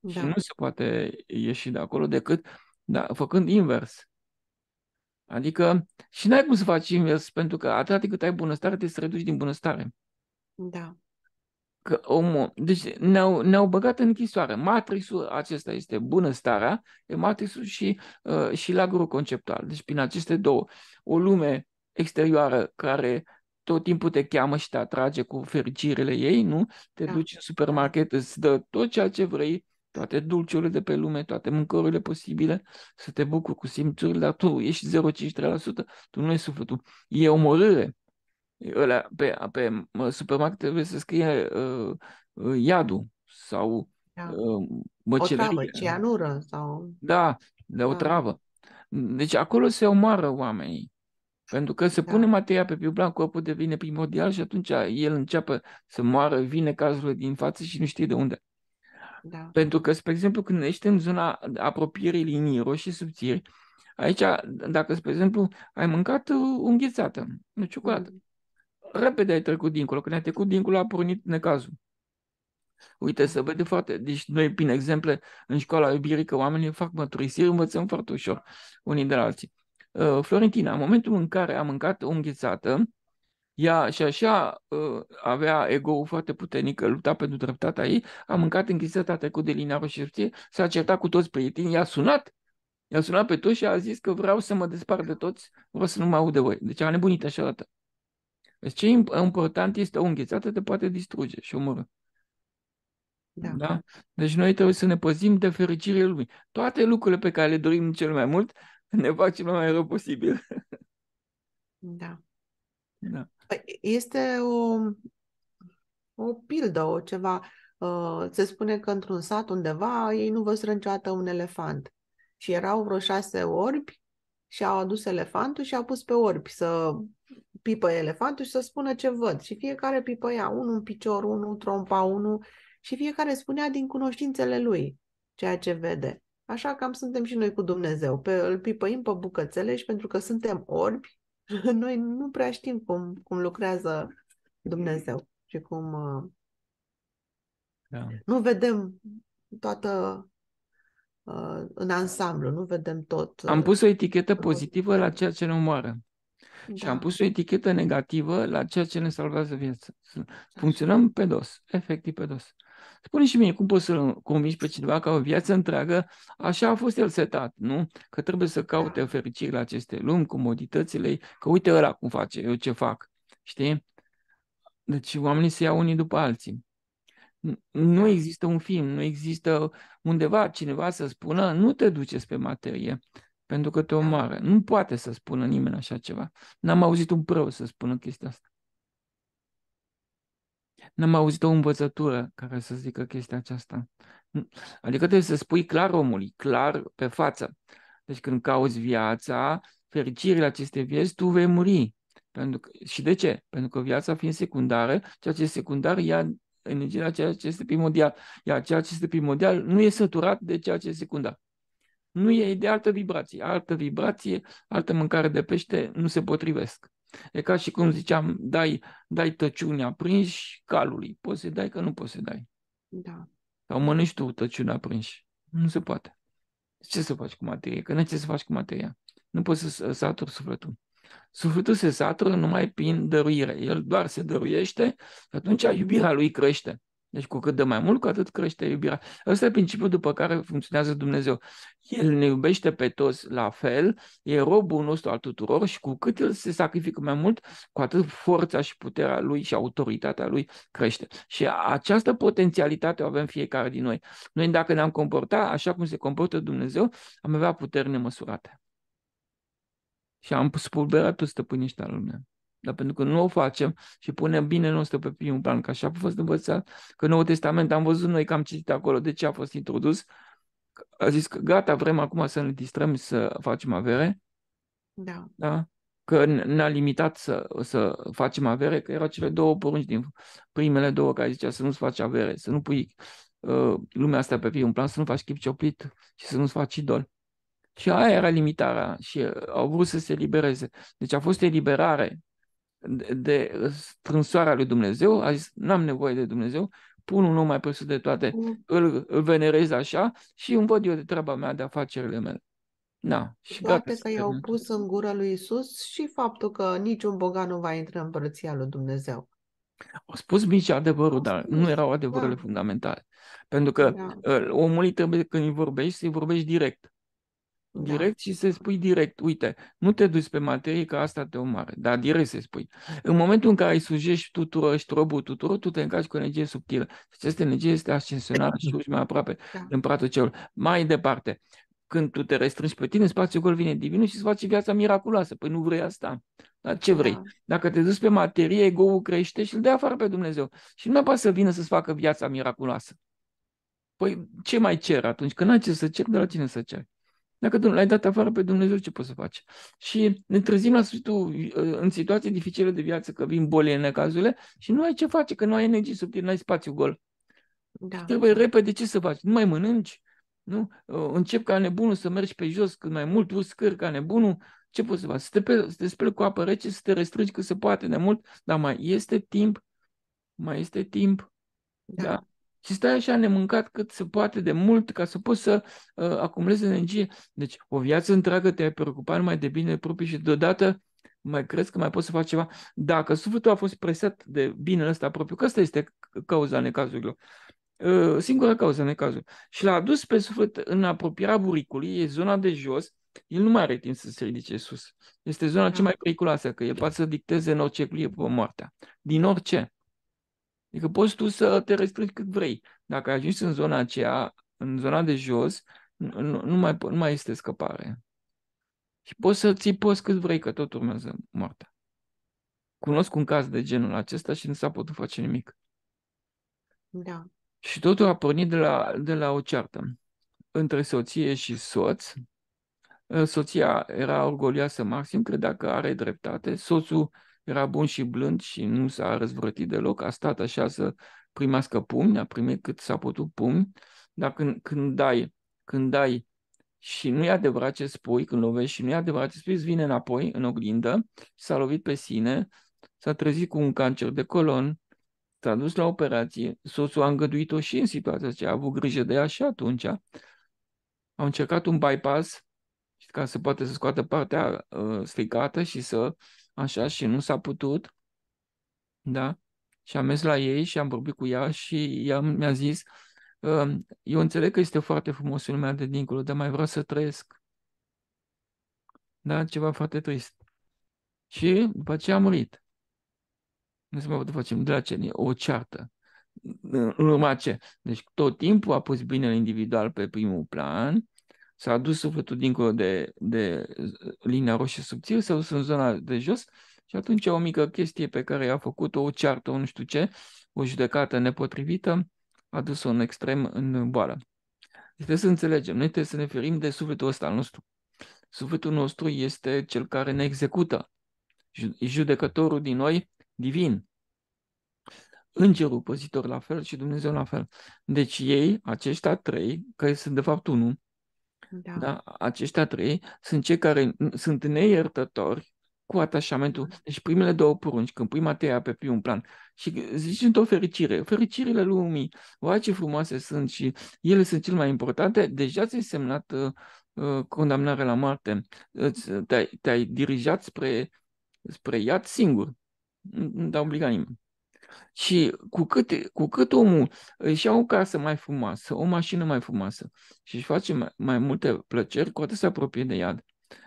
Da. Și nu se poate ieși de acolo decât da, făcând invers. Adică și n-ai cum să faci invers, pentru că atât cât ai bunăstare, te să reduci din bunăstare. Da. Că omul, deci ne-au, ne-au băgat în închisoare. Matrixul acesta este bunăstarea, e matrixul și, uh, și lagurul conceptual. Deci prin aceste două, o lume exterioară care tot timpul te cheamă și te atrage cu fericirile ei, nu? Te da. duci în da. supermarket, îți dă tot ceea ce vrei, toate dulciurile de pe lume, toate mâncărurile posibile, să te bucuri cu simțurile, dar tu ești 0,53%, tu nu ești sufletul. E omorâre. Ăla, pe, pe supermarket trebuie să scrie uh, uh, iadul sau da. uh, O travă, cianură sau... Da, de o da. travă. Deci acolo se omoară oamenii. Pentru că se da. pune materia pe piu blanc, corpul devine primordial și atunci el începe să moară, vine cazurile din față și nu știe de unde. Da. Pentru că, spre exemplu, când ești în zona apropierii linii roșii subțiri, aici, dacă, spre exemplu, ai mâncat uh, o înghețată, o ciocolată, mm. repede ai trecut dincolo. Când ai trecut dincolo, a pornit necazul. Uite, să vede foarte... Deci noi, prin exemple, în școala iubirii, că oamenii fac măturisiri, învățăm foarte ușor unii de la alții. Uh, Florentina, în momentul în care a mâncat o înghețată, ea și așa ă, avea ego-ul foarte puternic, lupta pentru dreptatea ei, a mâncat închisătă, a trecut de linia roșie, s-a certat cu toți prietenii, i-a sunat, i-a sunat pe toți și a zis că vreau să mă despart de toți, vreau să nu mă aud de voi. Deci a nebunit așa dată. Deci ce important este o înghețată te poate distruge și omoră. Da. da? Deci noi trebuie să ne păzim de fericirea lumii. Toate lucrurile pe care le dorim cel mai mult ne fac cel mai rău posibil. Da. da. Păi, este o, o pildă, o ceva. Uh, se spune că într-un sat undeva ei nu văzură niciodată un elefant. Și erau vreo șase orbi și au adus elefantul și au pus pe orbi să pipă elefantul și să spună ce văd. Și fiecare pipăia, unul în picior, unul trompa, unul și fiecare spunea din cunoștințele lui ceea ce vede. Așa cam suntem și noi cu Dumnezeu. Pe, îl pipăim pe bucățele și pentru că suntem orbi, Noi nu prea știm cum, cum lucrează Dumnezeu și cum... Uh, da. Nu vedem toată uh, în ansamblu, nu vedem tot. Uh, am pus o etichetă pozitivă la ceea ce ne omoară. Da. Și am pus o etichetă negativă la ceea ce ne salvează viața. Funcționăm pe dos, efectiv pe dos. Spune și mie, cum poți să-l convingi pe cineva că o viață întreagă, așa a fost el setat, nu? Că trebuie să caute fericire la aceste lumi, comoditățile, că uite ăla cum face, eu ce fac, știi? Deci oamenii se iau unii după alții. Nu există un film, nu există undeva cineva să spună nu te duceți pe materie, pentru că te omoară. Nu poate să spună nimeni așa ceva. N-am auzit un prău să spună chestia asta. N-am auzit o învățătură care să zică chestia aceasta. Adică trebuie să spui clar omului, clar pe față. Deci când cauți viața, fericirile acestei vieți, tu vei muri. Pentru că, și de ce? Pentru că viața fiind secundară, ceea ce este secundar ia energia la ceea ce este primordial. Iar ceea ce este primordial nu e săturat de ceea ce este secundar. Nu e de altă vibrație. Altă vibrație, altă mâncare de pește nu se potrivesc. E ca și cum ziceam, dai, dai tăciunea prinși calului. Poți să dai că nu poți să dai. Da. Sau mănânci tu tăciunea prinși. Nu se poate. Ce să faci cu materie? Că nu ce să faci cu materia. Nu poți să saturi sufletul. Sufletul se satură numai prin dăruire. El doar se dăruiește și atunci iubirea lui crește. Deci cu cât de mai mult, cu atât crește iubirea. Ăsta e principiul după care funcționează Dumnezeu. El ne iubește pe toți la fel, e robul nostru al tuturor și cu cât el se sacrifică mai mult, cu atât forța și puterea lui și autoritatea lui crește. Și această potențialitate o avem fiecare din noi. Noi dacă ne-am comportat așa cum se comportă Dumnezeu, am avea puteri nemăsurate. Și am spulberat tot stăpâniștea lumea. Dar pentru că nu o facem și punem bine nostru pe primul plan, că așa a fost învățat, că Noul Testament am văzut noi că am citit acolo de ce a fost introdus, a zis că gata, vrem acum să ne distrăm, să facem avere. Da. da? Că ne-a limitat să, să facem avere, că erau cele două porunci din primele două care zicea să nu-ți faci avere, să nu pui uh, lumea asta pe primul plan, să nu faci chip cioplit și să nu-ți faci idol. Și aia era limitarea și uh, au vrut să se libereze. Deci a fost eliberare de, strânsoarea lui Dumnezeu, a zis, n-am nevoie de Dumnezeu, pun un om mai presus de toate, îl, îl venerez așa și îmi văd eu de treaba mea, de afacerile mele. Da, și Toate că i-au pus în gură lui Isus și faptul că niciun bogat nu va intra în părăția lui Dumnezeu. Au spus mici adevărul, dar nu erau adevărurile da. fundamentale. Pentru că da. Uh, omului trebuie, când îi vorbești, să-i vorbești direct da. direct și să spui direct, uite, nu te duci pe materie că asta te omoară, dar direct să spui. În momentul în care îi sujești tuturor, ești robul tuturor, tu te încarci cu energie subtilă. Deci această energie este ascensionată și urci mai aproape da. în pratul celor. Mai departe, când tu te restrângi pe tine, în spațiul gol vine divinul și îți face viața miraculoasă. Păi nu vrei asta. Dar ce vrei? Da. Dacă te duci pe materie, ego-ul crește și îl dai afară pe Dumnezeu. Și nu mai poate să vină să-ți facă viața miraculoasă. Păi ce mai cer atunci? Că n-ai ce să cer, de la cine să ceri? Dacă l-ai dat afară pe Dumnezeu, ce poți să faci? Și ne trezim la sfârșitul uh, în situații dificile de viață, că vin bolile, cazurile și nu ai ce face, că nu ai energie sub tine, nu ai spațiu gol. Da. Trebuie repede ce să faci? Nu mai mănânci? Nu? Uh, încep ca nebunul să mergi pe jos cât mai mult, uscări ca nebunul, ce poți să faci? Să te, pe, să te speli cu apă rece, să te restrângi cât se poate de mult, dar mai este timp, mai este timp. Da. da? Și stai așa nemâncat cât se poate de mult ca să poți să uh, acumulezi energie. Deci o viață întreagă te-ai preocupat mai de bine proprii și deodată mai crezi că mai poți să faci ceva. Dacă sufletul a fost presat de binele ăsta propriu, că asta este cauza necazurilor, uh, singura cauza necazurilor, și l-a adus pe suflet în apropierea buricului, e zona de jos, el nu mai are timp să se ridice sus. Este zona cea mai periculoasă, că el poate să dicteze în orice clipă moartea. Din orice. Adică poți tu să te restrângi cât vrei. Dacă ajungi în zona aceea, în zona de jos, nu, nu, mai, nu mai este scăpare. Și poți să ții post cât vrei, că tot urmează moartea. Cunosc un caz de genul acesta și nu s-a putut face nimic. Da. Și totul a pornit de la, de la o ceartă între soție și soț. Soția era orgolioasă maxim, credea că are dreptate. Soțul era bun și blând și nu s-a răzvrătit deloc, a stat așa să primească pumni, a primit cât s-a putut pumni, dar când, când dai, când dai și nu e adevărat ce spui, când lovești și nu e adevărat ce spui, îți vine înapoi în oglindă și s-a lovit pe sine, s-a trezit cu un cancer de colon, s-a dus la operație, soțul a îngăduit-o și în situația aceea, a avut grijă de ea și atunci. Au încercat un bypass ca să poată să scoată partea uh, stricată și să așa, și nu s-a putut, da? Și am mers la ei și am vorbit cu ea și ea mi-a zis, ehm, eu înțeleg că este foarte frumos în lumea de dincolo, dar mai vreau să trăiesc. Da? Ceva foarte trist. Și după ce a murit. Nu se mai poate face de la ce, o ceartă. În urma ce? Deci tot timpul a pus binele individual pe primul plan s-a dus sufletul dincolo de, de uh, linia roșie subțire, s-a dus în zona de jos și atunci o mică chestie pe care a făcut-o, o ceartă, o nu știu ce, o judecată nepotrivită, a dus-o în extrem în boală. Deci trebuie să înțelegem, noi trebuie să ne ferim de sufletul ăsta al nostru. Sufletul nostru este cel care ne execută. judecătorul din noi divin. Îngerul păzitor la fel și Dumnezeu la fel. Deci ei, aceștia trei, care sunt de fapt unul, da. Da? Aceștia trei sunt cei care sunt neiertători cu atașamentul. Mm-hmm. Deci primele două porunci, când pui Mateea pe primul plan și zici sunt o fericire, fericirile lumii, o ce frumoase sunt și ele sunt cel mai importante, deja ți-ai semnat uh, uh condamnarea la moarte. Te-ai, te-ai dirijat spre, spre iad singur. Nu te-a obligat nimeni. Și cu cât, cu cât omul își ia o casă mai frumoasă, o mașină mai frumoasă și își face mai, mai multe plăceri, cu atât se apropie de iad.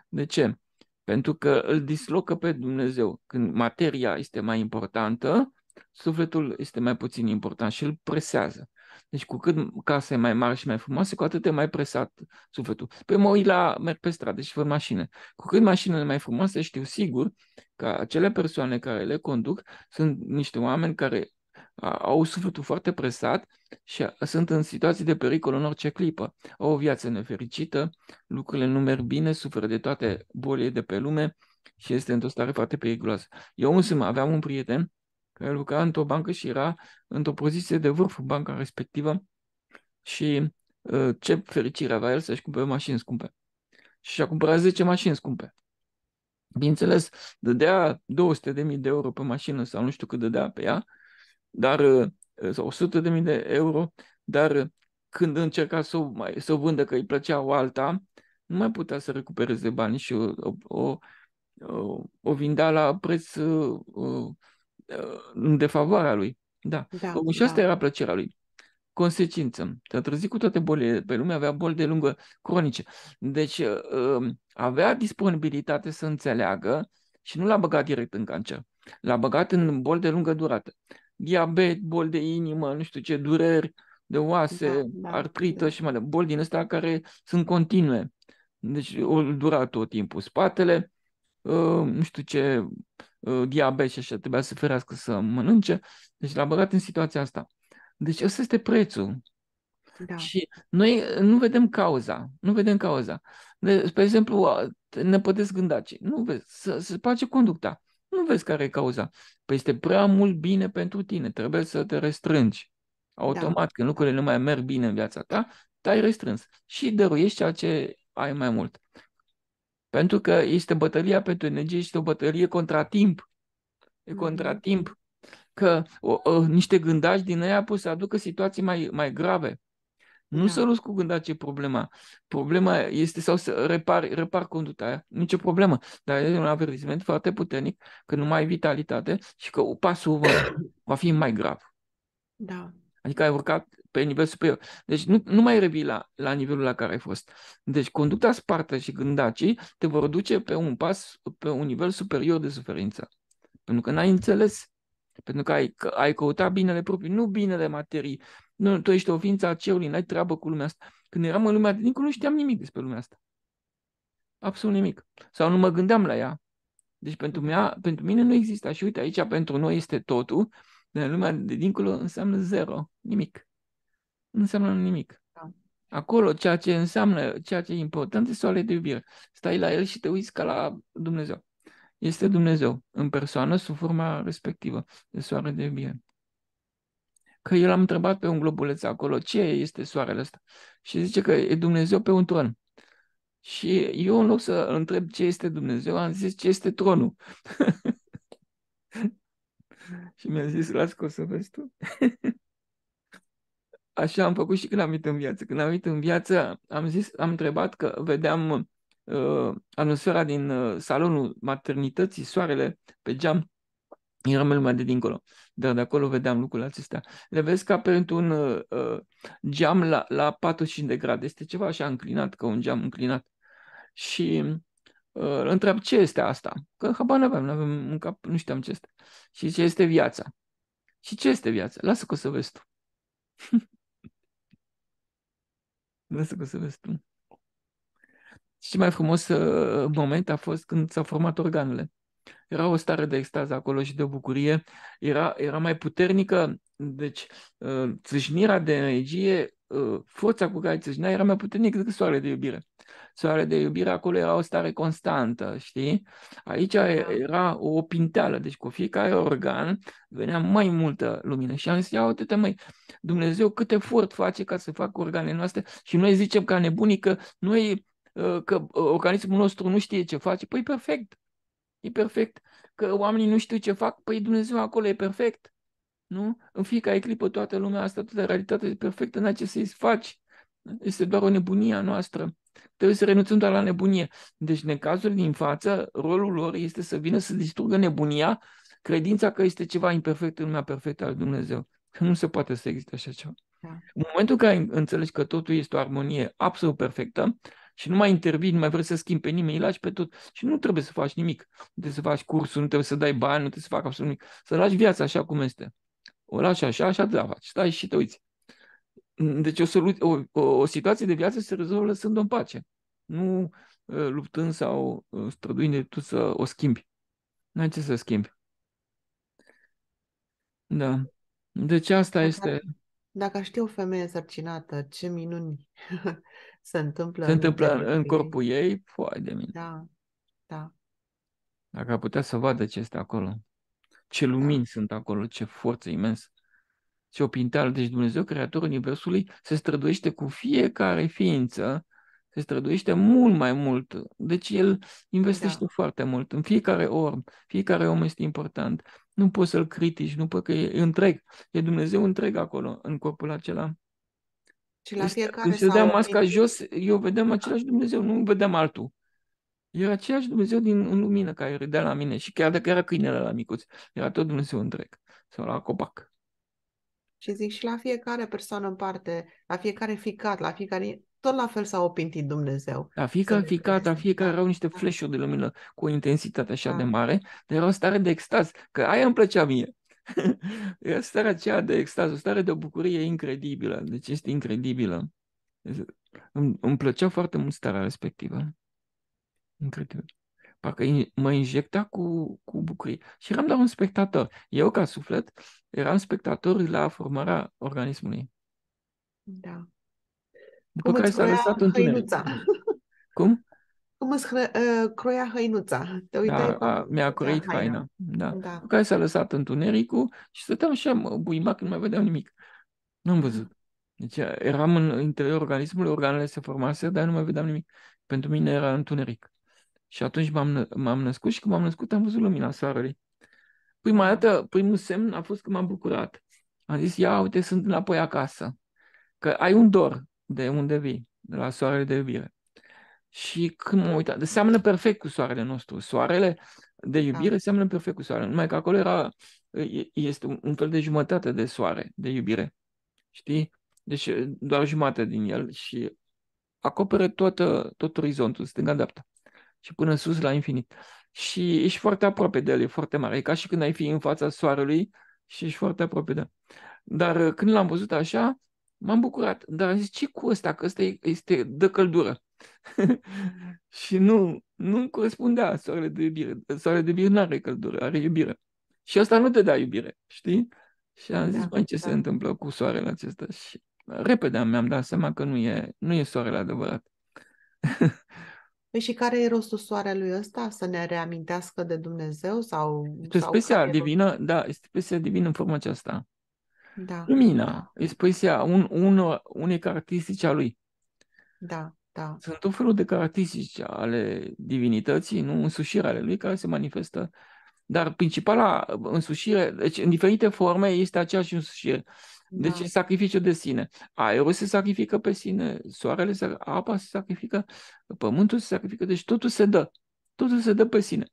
De ce? Pentru că îl dislocă pe Dumnezeu. Când materia este mai importantă, sufletul este mai puțin important și îl presează. Deci cu cât casa e mai mare și mai frumoasă, cu atât e mai presat sufletul. Păi mă uit la, merg pe stradă și văd mașină. Cu cât mașinile mai frumoase, știu sigur că acele persoane care le conduc sunt niște oameni care au sufletul foarte presat și sunt în situații de pericol în orice clipă. Au o viață nefericită, lucrurile nu merg bine, suferă de toate bolile de pe lume și este într-o stare foarte periculoasă. Eu însumi aveam un prieten lucra într-o bancă și era într-o poziție de vârf în banca respectivă și ă, ce fericire avea el să-și cumpere mașini scumpe. Și și-a cumpărat 10 mașini scumpe. Bineînțeles, dădea 200.000 de euro pe mașină sau nu știu cât dădea pe ea, dar, ă, sau 100.000 de euro, dar când încerca să o, mai, să o vândă că îi plăcea o alta, nu mai putea să recupereze bani și o, o, o, o vindea la preț uh, Uh, în defavoarea lui. Da. da și da. era plăcerea lui. Consecință. te a trezit cu toate bolile pe păi lume, avea boli de lungă cronice. Deci uh, um, avea disponibilitate să înțeleagă și nu l-a băgat direct în cancer. L-a băgat în bol de lungă durată. Diabet, bol de inimă, nu știu ce, dureri de oase, da, da, artrită da. și mai boli din ăsta care sunt continue. Deci o dura tot timpul. Spatele, uh, nu știu ce, Uh, diabet și așa, trebuia să ferească să mănânce. Deci l-a băgat în situația asta. Deci ăsta este prețul. Da. Și noi uh, nu vedem cauza. Nu vedem cauza. De, spre exemplu, uh, ne puteți ce? Nu vezi. Să, se face conducta. Nu vezi care e cauza. Păi este prea mult bine pentru tine. Trebuie să te restrângi. Automat, da. când lucrurile nu mai merg bine în viața ta, te-ai restrâns și dăruiești ceea ce ai mai mult. Pentru că este bătălia pentru energie, este o bătălie contra timp. E contra mm-hmm. timp. Că o, o, niște gândași din aia pot să aducă situații mai, mai grave. Nu da. să luți cu gândaci ce problema. Problema este sau să repar, repar conduta aia. Nicio problemă. Dar e un avertisment foarte puternic că nu mai ai vitalitate și că pasul va, va fi mai grav. Da. Adică ai urcat pe nivel superior. Deci nu, nu mai revii la, la nivelul la care ai fost. Deci conducta spartă și gândacii te vor duce pe un pas, pe un nivel superior de suferință. Pentru că n-ai înțeles, pentru că ai, că ai căutat binele propriu, nu binele materii. Nu, tu ești o ființă a cerului, n-ai treabă cu lumea asta. Când eram în lumea de dincolo, nu știam nimic despre lumea asta. Absolut nimic. Sau nu mă gândeam la ea. Deci pentru, mea, pentru mine nu există. Și uite, aici pentru noi este totul, dar lumea de dincolo înseamnă zero, nimic nu înseamnă nimic. Da. Acolo, ceea ce înseamnă, ceea ce e important este soarele de iubire. Stai la el și te uiți ca la Dumnezeu. Este Dumnezeu în persoană sub forma respectivă de soare de iubire. Că eu l-am întrebat pe un globuleț acolo ce este soarele ăsta și zice că e Dumnezeu pe un tron. Și eu în loc să întreb ce este Dumnezeu, am zis ce este tronul. și mi-a zis, las că o să vezi tu. Așa am făcut și când am venit în viață. Când am venit în viață, am zis, am întrebat că vedeam uh, atmosfera din uh, salonul maternității, soarele pe geam, eram în lumea de dincolo, dar de acolo vedeam lucrurile acestea. Le vezi ca pe un uh, uh, geam la, la 45 de grade, este ceva așa înclinat, ca un geam înclinat. Și uh, întreb ce este asta, că habar nu avem, nu avem un cap, nu știam ce este. Și ce este viața. Și ce este viața? Lasă că o să vezi tu. Lasă că să vezi tu. Și mai frumos uh, moment a fost când s-au format organele. Era o stare de extază acolo și de bucurie, era, era mai puternică, deci uh, țâșnirea de energie, uh, forța cu care țâșnea era mai puternică decât soarele de iubire. Soarele de iubire acolo era o stare constantă, știi? Aici da. era o pinteală, deci cu fiecare organ venea mai multă lumină. Și am zis, ia uite măi, Dumnezeu cât efort face ca să facă organele noastre și noi zicem ca nebunii că noi uh, că organismul nostru nu știe ce face. Păi perfect, e perfect, că oamenii nu știu ce fac, păi Dumnezeu acolo e perfect. Nu? În fiecare clipă toată lumea asta, toată realitatea e perfectă, n-ai ce să-i faci. Este doar o nebunie a noastră. Trebuie să renunțăm doar la nebunie. Deci în cazul din față, rolul lor este să vină să distrugă nebunia, credința că este ceva imperfect în lumea perfectă al Dumnezeu. Că nu se poate să existe așa ceva. Da. În momentul în care înțelegi că totul este o armonie absolut perfectă, și nu mai intervii, nu mai vrei să schimbi pe nimeni, îi lași pe tot și nu trebuie să faci nimic. Nu trebuie să faci cursul, nu trebuie să dai bani, nu trebuie să faci absolut nimic. Să lași viața așa cum este. O lași așa, așa de la faci. Stai și te uiți. Deci o, o, o, o situație de viață se rezolvă lăsând-o în pace. Nu ă, luptând sau uh, străduind tu să o schimbi. N-ai ce să schimbi. Da. Deci asta dacă, este... Dacă știu o femeie însărcinată, ce minuni se întâmplă, se întâmplă în, în corpul ei, ei foai de mine. Da, da. Dacă ar putea să vadă ce este acolo, ce lumini da. sunt acolo, ce forță imensă, ce o Deci Dumnezeu, Creatorul Universului, se străduiește cu fiecare ființă, se străduiește mult mai mult. Deci el investește da. foarte mult în fiecare om, fiecare om este important. Nu poți să-l critici, nu poți că e întreg. E Dumnezeu întreg acolo, în corpul acela. Și la fiecare când se dea masca jos, eu vedeam da. același Dumnezeu, nu vedeam altul. Era același Dumnezeu din în lumină care râdea la mine și chiar dacă era câinele la micuț, era tot Dumnezeu întreg sau la copac. Și zic și la fiecare persoană în parte, la fiecare ficat, la fiecare tot la fel s-a opintit Dumnezeu. La fiecare ficat, la fiecare erau niște da. flash de lumină cu o intensitate așa da. de mare, dar era o stare de extaz, că aia îmi plăcea mie starea aceea de extaz, o stare de bucurie incredibilă, deci este incredibilă. Îmi, îmi plăcea foarte mult starea respectivă. Incredibil. Parcă mă injecta cu, cu bucurie. Și eram doar un spectator. Eu, ca suflet, eram spectator la formarea organismului. Da. După Cum care s-a lăsat în Cum? Cum îți hră, uh, ă, croia hăinuța. Te da, a, mi-a croit haina. haina. Da. da. Cu care s-a lăsat întunericul și stăteam și am buimac, nu mai vedeam nimic. Nu am văzut. Deci eram în interiorul organismului, organele se formase, dar nu mai vedeam nimic. Pentru mine era întuneric. Și atunci m-am, m-am născut și când m-am născut am văzut lumina soarelui. Prima dată, primul semn a fost că m-am bucurat. Am zis, ia uite, sunt înapoi acasă. Că ai un dor de unde vii, de la soarele de iubire. Și când mă uitam, seamănă perfect cu soarele nostru. Soarele de da. iubire da. seamănă perfect cu soarele. Numai că acolo era, este un fel de jumătate de soare, de iubire. Știi? Deci doar jumătate din el și acoperă toată, tot orizontul, stânga-dreapta. Și până sus la infinit. Și ești foarte aproape de el, e foarte mare. E ca și când ai fi în fața soarelui și ești foarte aproape de el. Dar când l-am văzut așa, m-am bucurat. Dar am zis, ce cu ăsta? Că ăsta este, de căldură. și nu, nu corespundea soarele de iubire. Soarele de iubire nu are căldură, are iubire. Și asta nu te dă iubire, știi? Și am da, zis, băi, ce da. se întâmplă cu soarele acesta? Și repede mi-am dat seama că nu e, nu e soarele adevărat. Păi și care e rostul soarelui ăsta? Să ne reamintească de Dumnezeu? sau? Este sau specia divină, rost? da, este specia divină în forma aceasta. Da. Lumina, da. e un, un, unei caracteristici a lui. Da. Da. Sunt tot felul de caracteristici ale divinității, nu însușire ale lui, care se manifestă. Dar principala însușire, deci în diferite forme, este aceeași însușire. Da. Deci da. sacrificiu de sine. Aerul se sacrifică pe sine, soarele, se, apa se sacrifică, pământul se sacrifică, deci totul se dă. Totul se dă pe sine.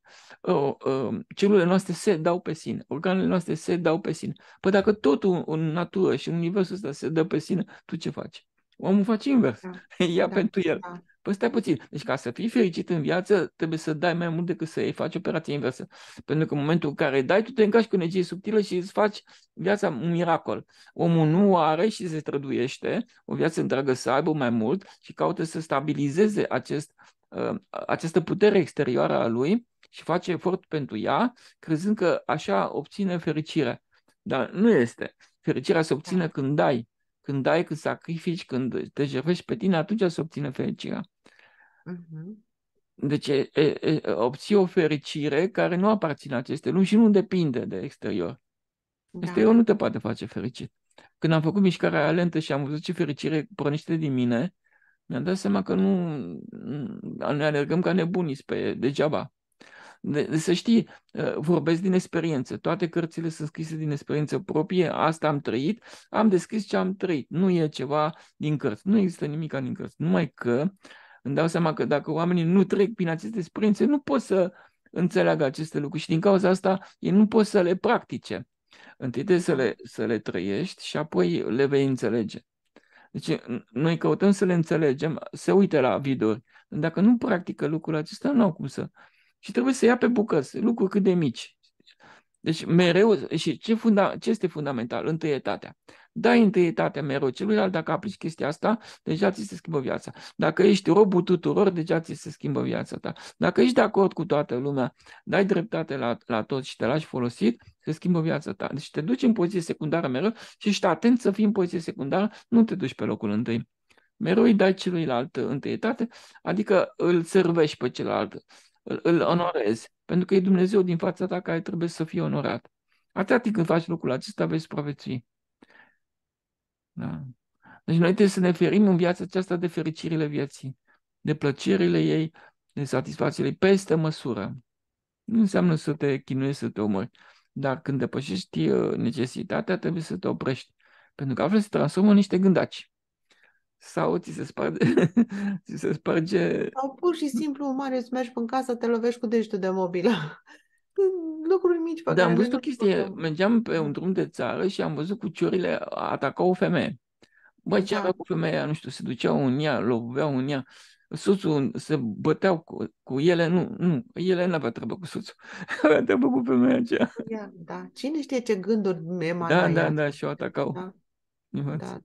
Celulele noastre se dau pe sine, organele noastre se dau pe sine. Păi dacă totul în natură și în universul ăsta se dă pe sine, tu ce faci? Omul face invers. Da. Ia da. pentru el. Da. Păi stai puțin. Deci ca să fii fericit în viață, trebuie să dai mai mult decât să îi faci operație inversă. Pentru că în momentul în care dai, tu te încași cu energie subtilă și îți faci viața un miracol. Omul nu are și se străduiește o viață întreagă să aibă mai mult și caută să stabilizeze acest, uh, această putere exterioară a lui și face efort pentru ea, crezând că așa obține fericire. Dar nu este. Fericirea se da. obține când dai când dai, când sacrifici, când te jefești pe tine, atunci se obține fericirea. Uh-huh. Deci e, e, obții o fericire care nu aparține acestei lumi și nu depinde de exterior. Da. Exterior nu te poate face fericit. Când am făcut mișcarea aia lentă și am văzut ce fericire pornește din mine, mi-am dat seama că nu ne alergăm ca nebunii pe degeaba de, să știi, ă, vorbesc din experiență. Toate cărțile sunt scrise din experiență proprie, asta am trăit, am descris ce am trăit. Nu e ceva din cărți, nu există nimic din cărți. Numai că îmi dau seama că dacă oamenii nu trec prin aceste experiențe, nu pot să înțeleagă aceste lucruri și din cauza asta ei nu pot să le practice. Întâi trebuie să le, să le trăiești și apoi le vei înțelege. Deci noi căutăm să le înțelegem, se uită la video Dacă nu practică lucrul acesta, nu au cum să, și trebuie să ia pe bucăți, lucruri cât de mici. Deci mereu, și ce, funda, ce este fundamental? Întâietatea. Dai întâietatea mereu celuilalt, dacă aplici chestia asta, deja ți se schimbă viața. Dacă ești robul tuturor, deja ți se schimbă viața ta. Dacă ești de acord cu toată lumea, dai dreptate la, la tot și te lași folosit, se schimbă viața ta. Deci te duci în poziție secundară mereu și ești atent să fii în poziție secundară, nu te duci pe locul întâi. Mereu îi dai celuilalt întâietate, adică îl servești pe celălalt îl, îl onorezi, pentru că e Dumnezeu din fața ta care trebuie să fie onorat. Atât timp când faci lucrul acesta, vei supraviețui. Da. Deci noi trebuie să ne ferim în viața aceasta de fericirile vieții, de plăcerile ei, de satisfacțiile peste măsură. Nu înseamnă să te chinuiești, să te omori, dar când depășești uh, necesitatea, trebuie să te oprești, pentru că altfel se transformă în niște gândaci sau ți se sparge, ți se sparge... Sau pur și simplu, Marius, mergi în casă, te lovești cu degetul de mobilă. Lucruri mici pe Dar am văzut o chestie, cu... mergeam pe un drum de țară și am văzut cu ciorile atacau o femeie. Bă, ce da. avea cu femeia, nu știu, se duceau în ea, loveau în ea, soțul se băteau cu, cu ele, nu, nu, ele nu avea treabă cu soțul, avea treabă cu femeia aceea. Da, da, cine știe ce gânduri ema Da, da, ea. da, și o atacau. Da. da. da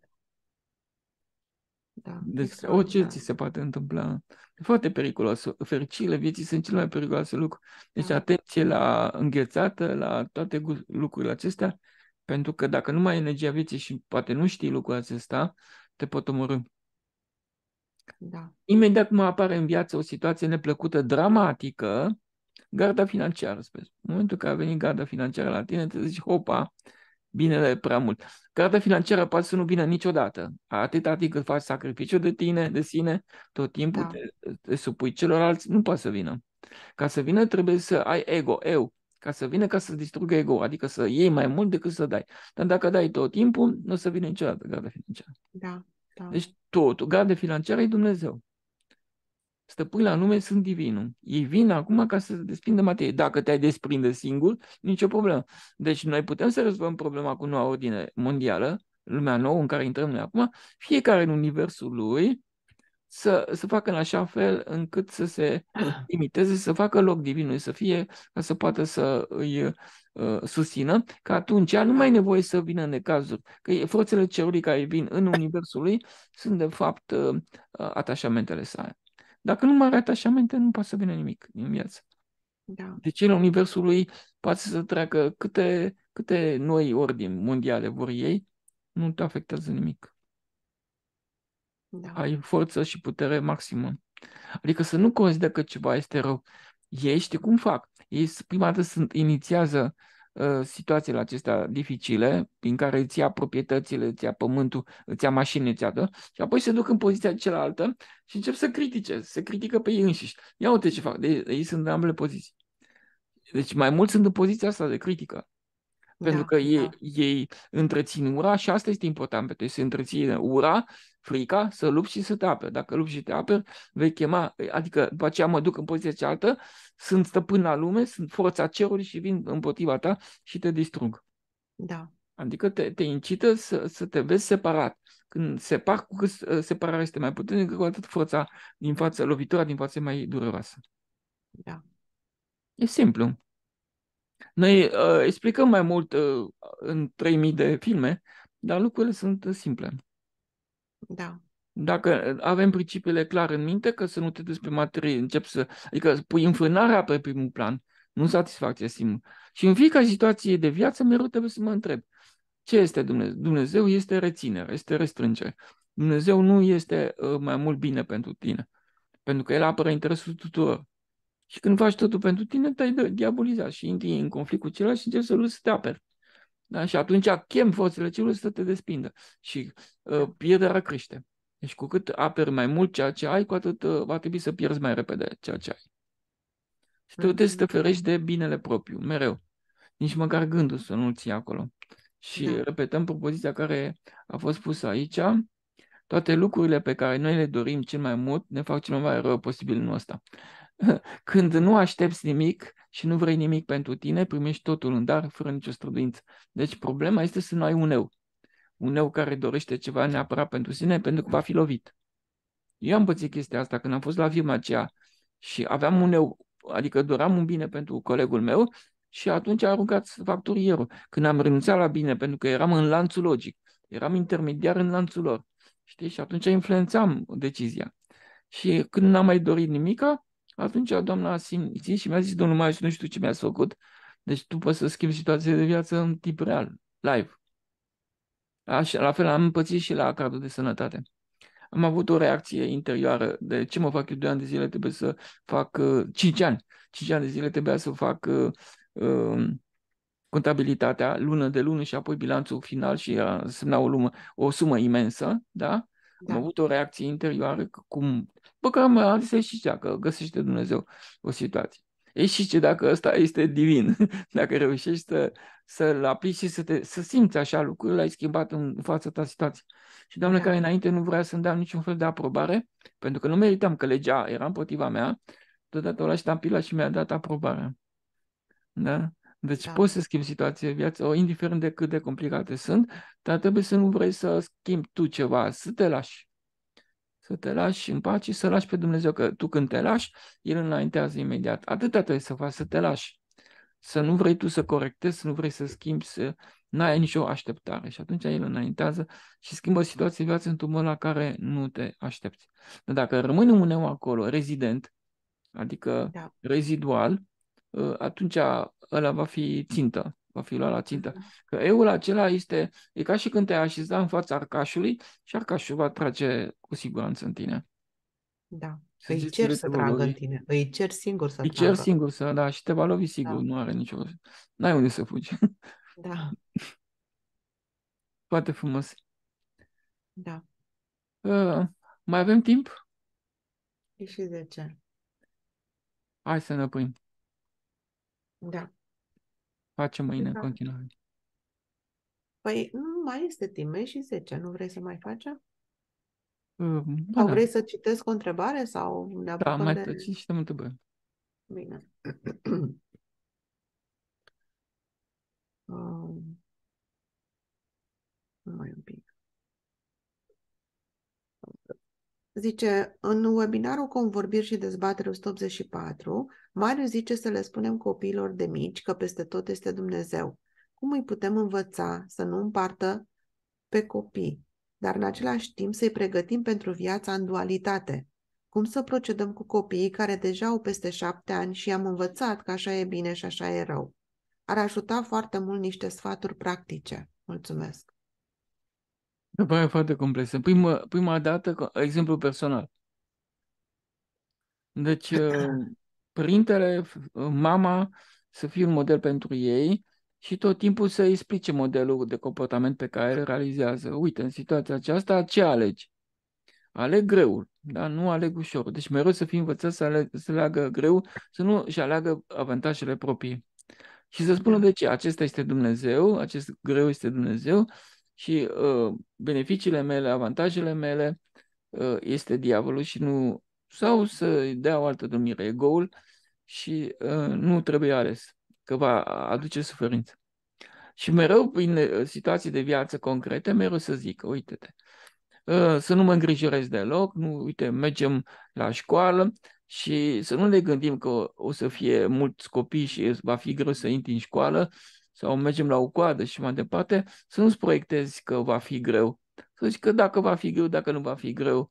da, despre deci, orice da. ți se poate întâmpla. E foarte periculos. Fericile vieții sunt cel mai periculoase lucru. Deci da. atenție la înghețată, la toate lucrurile acestea, pentru că dacă nu mai ai energia vieții și poate nu știi lucrul acesta, te pot omorâ. Da. Imediat cum apare în viață o situație neplăcută, dramatică, garda financiară, spre. În momentul în care a venit garda financiară la tine, te zici, hopa, binele prea mult. Cartea financiară poate să nu vină niciodată. Atâta timp cât faci sacrificiu de tine, de sine, tot timpul da. te, te supui celorlalți, nu poate să vină. Ca să vină trebuie să ai ego, eu, ca să vină ca să distrugă ego, adică să iei mai mult decât să dai. Dar dacă dai tot timpul, nu o să vină niciodată garda financiară. Da, da. Deci totul, garda financiară e Dumnezeu. Stăpâni la nume sunt divinul. Ei vin acum ca să se desprindă materie. Dacă te-ai desprinde singur, nicio problemă. Deci noi putem să rezolvăm problema cu noua ordine mondială, lumea nouă în care intrăm noi acum, fiecare în universul lui, să, să facă în așa fel încât să se limiteze, să facă loc divinului, să fie, ca să poată să îi uh, susțină, că atunci nu mai e nevoie să vină în necazuri, că forțele cerului care vin în universul lui sunt de fapt uh, uh atașamentele sale. Dacă nu mă are atașamente, nu poate să vină nimic din viață. Da. Deci el, Universului, poate să treacă câte, câte noi ordini mondiale vor ei, nu te afectează nimic. Da. Ai forță și putere maximă. Adică să nu consider că ceva este rău. Ei știu cum fac. Ei prima dată sunt, inițiază uh, Uh, situațiile acestea dificile, prin care îți ia proprietățile, îți ia pământul, îți ia mașinile îți ia dă, și apoi se duc în poziția cealaltă și încep să critique, se critică pe ei înșiși. Ia uite ce fac, de, deci, ei sunt în ambele poziții. Deci mai mult sunt în poziția asta de critică. Da, pentru da, că ei, da. ei întrețin ura și asta este important pentru ei, să întrețină ura, frica, să lupți și să te aperi. Dacă lupți și te aperi, vei chema, adică după aceea mă duc în poziția cealaltă, sunt stăpân la lume, sunt forța cerului și vin împotriva ta și te distrug. Da. Adică te, te incită să, să te vezi separat. Când separ, cu cât ă, separarea este mai puternică, cu atât forța din față, lovitura din față e mai dureroasă. Da. E simplu. Noi uh, explicăm mai mult uh, în 3000 de filme, dar lucrurile sunt uh, simple. Da. Dacă avem principiile clare în minte, că să nu te duci pe materie, încep să, adică pui înfrânarea pe primul plan, nu satisfacție simplă. Și în fiecare situație de viață mereu trebuie să mă întreb. Ce este Dumnezeu? Dumnezeu este reținere, este restrângere. Dumnezeu nu este uh, mai mult bine pentru tine, pentru că El apără interesul tuturor. Și când faci totul pentru tine, te-ai diabolizat și intri în conflict cu celălalt și încerci să lui să te aperi. Da? Și atunci chem forțele celor să te despindă și uh, pierderea crește. Deci cu cât aperi mai mult ceea ce ai, cu atât uh, va trebui să pierzi mai repede ceea ce ai. Și trebuie să te mm-hmm. ferești de binele propriu, mereu. Nici măcar gândul să nu-l ții acolo. Și da. repetăm propoziția care a fost pusă aici. Toate lucrurile pe care noi le dorim cel mai mult ne fac cel mai rău posibil în ăsta. Când nu aștepți nimic și nu vrei nimic pentru tine, primești totul în dar, fără nicio străduință. Deci problema este să nu ai un eu. Un eu care dorește ceva neapărat pentru sine, pentru că va fi lovit. Eu am pățit chestia asta când am fost la firma aceea și aveam un eu, adică doream un bine pentru colegul meu și atunci a aruncat facturierul. Când am renunțat la bine, pentru că eram în lanțul logic, eram intermediar în lanțul lor. Știi? Și atunci influențam decizia. Și când n-am mai dorit nimica, atunci doamna a simțit și mi-a zis, domnul mai nu știu ce mi-ați făcut, deci tu poți să schimbi situația de viață în timp real, live. Așa, la fel am împățit și la cardul de sănătate. Am avut o reacție interioară de ce mă fac eu 2 ani de zile, trebuie să fac uh, 5 ani. 5 ani de zile trebuia să fac uh, uh, contabilitatea lună de lună și apoi bilanțul final și a semna o, lumă, o sumă imensă, da? Da. Am avut o reacție interioară că cum... Bă, că am zis și cea, că găsește Dumnezeu o situație. E și ce dacă ăsta este divin, dacă reușești să, să-l aplici și să, te, să simți așa lucrurile, ai schimbat în fața ta situație. Și doamne da. care înainte nu vrea să-mi dea niciun fel de aprobare, pentru că nu meritam că legea era împotriva mea, deodată o lași pila și mi-a dat aprobarea. Da? Deci da. poți să schimbi situația în viață, indiferent de cât de complicate sunt, dar trebuie să nu vrei să schimbi tu ceva, să te lași. Să te lași în pace și să lași pe Dumnezeu, că tu când te lași, El înaintează imediat. Atâta trebuie să faci, să te lași. Să nu vrei tu să corectezi, să nu vrei să schimbi, să n-ai nicio așteptare. Și atunci El înaintează și schimbă situația în viață într-un mod la care nu te aștepți. Dar dacă rămâi uneu acolo, rezident, adică da. rezidual, Ă, atunci ăla va fi țintă, va fi luat la țintă. Mm. Că eul acela este, e ca și când te-ai așeza în fața arcașului și arcașul va trage cu siguranță în tine. Da. Să îi cer să tragă în tine. Îi cer singur să Îi cer singur să, da, și te va lovi sigur. Da. Nu are nicio... N-ai unde să fugi. Da. Foarte frumos. Da. Uh, mai avem timp? E și de ce? Hai să ne oprim. Da. Facem păi, mâine da. în continuare. Păi nu mai este timp, și 10. Nu vrei să mai facem? Mm, uh, Sau da. vrei să citesc o întrebare sau ne Da, mai de... cităm întrebări. Bine. um, mai un pic. Zice, în webinarul Convorbiri și dezbatere 184, Mariu zice să le spunem copiilor de mici că peste tot este Dumnezeu. Cum îi putem învăța să nu împartă pe copii, dar în același timp să-i pregătim pentru viața în dualitate? Cum să procedăm cu copiii care deja au peste șapte ani și am învățat că așa e bine și așa e rău? Ar ajuta foarte mult niște sfaturi practice. Mulțumesc! Se pare foarte complexă. Prima, prima dată, exemplu personal. Deci, uh, părintele, mama, să fie un model pentru ei și tot timpul să explice modelul de comportament pe care îl realizează. Uite, în situația aceasta, ce alegi? Aleg greul, dar nu aleg ușor. Deci mereu să fii învățat să, aleg, să aleagă greu, să nu și aleagă avantajele proprii. Și să spună de ce. Acesta este Dumnezeu, acest greu este Dumnezeu și uh, beneficiile mele, avantajele mele uh, este diavolul și nu sau să dea o altă numire, egoul și uh, nu trebuie ales, că va aduce suferință. Și mereu, prin situații de viață concrete, mereu să zic, uite-te, să nu mă îngrijorez deloc, nu, uite, mergem la școală și să nu ne gândim că o să fie mulți copii și va fi greu să intri în școală, uh, sau mergem la o coadă și mai departe, să nu-ți proiectezi că va fi greu. Să zici că dacă va fi greu, dacă nu va fi greu,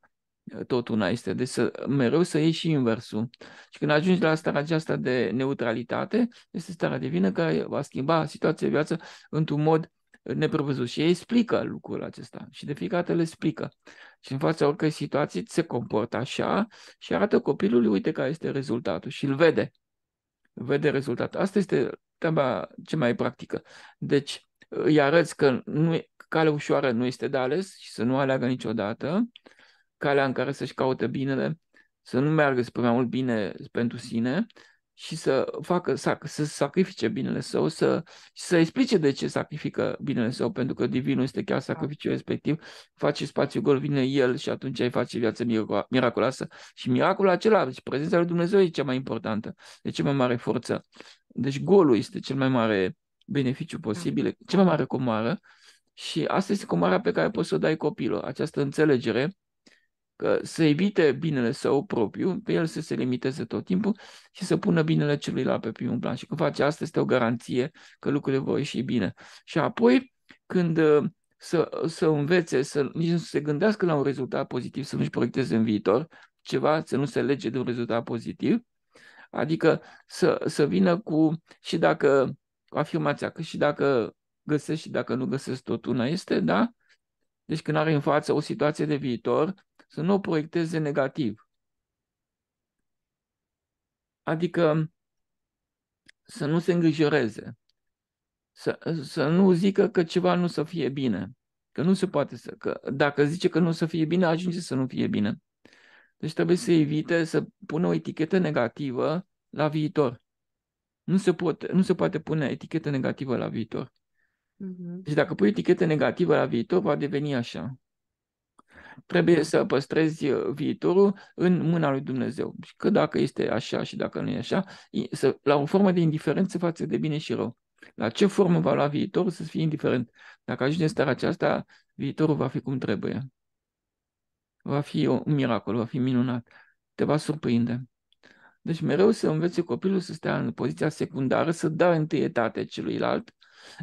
tot una este. Deci să, mereu să iei și inversul. Și când ajungi la starea aceasta de neutralitate, este starea divină care va schimba situația de viață într-un mod neprevăzut. Și ei explică lucrul acesta. Și de fiecare dată le explică. Și în fața oricărei situații se comportă așa și arată copilului, uite care este rezultatul. Și îl vede. Vede rezultatul. Asta este treaba ce mai practică. Deci îi arăți că nu e, calea ușoară nu este de ales și să nu aleagă niciodată, calea în care să-și caute binele, să nu meargă spre mai mult bine pentru sine și să facă, să, să sacrifice binele său, să, să explice de ce sacrifică binele său, pentru că divinul este chiar sacrificiul da. respectiv, face spațiu gol, vine el și atunci îi face viață miraculoasă. Și miracolul acela, deci prezența lui Dumnezeu e cea mai importantă, e cea mai mare forță deci golul este cel mai mare beneficiu da. posibil, cel mai mare comară și asta este comoara pe care poți să o dai copilul, această înțelegere că să evite binele său propriu, pe el să se limiteze tot timpul și să pună binele celuilalt pe primul plan. Și când face asta, este o garanție că lucrurile vor ieși bine. Și apoi, când uh, să, uh, să învețe, să nici nu se gândească la un rezultat pozitiv, să nu-și proiecteze în viitor ceva, să nu se lege de un rezultat pozitiv, Adică să, să vină cu, și dacă, cu afirmația că și dacă găsesc și dacă nu găsesc tot una este, da? Deci când are în față o situație de viitor, să nu o proiecteze negativ. Adică să nu se îngrijoreze, să, să nu zică că ceva nu să fie bine, că nu se poate să, că dacă zice că nu să fie bine, ajunge să nu fie bine. Deci trebuie să evite să pună o etichetă negativă la viitor. Nu se, poate, nu se poate pune etichetă negativă la viitor. Uh-huh. Deci dacă pui etichetă negativă la viitor, va deveni așa. Trebuie să păstrezi uh, viitorul în mâna lui Dumnezeu. Și deci că dacă este așa și dacă nu e așa, să, la o formă de indiferență față de bine și rău. La ce formă va lua viitorul să fie indiferent. Dacă ajunge în starea aceasta, viitorul va fi cum trebuie va fi un miracol, va fi minunat, te va surprinde. Deci mereu să învețe copilul să stea în poziția secundară, să dea întâietate celuilalt,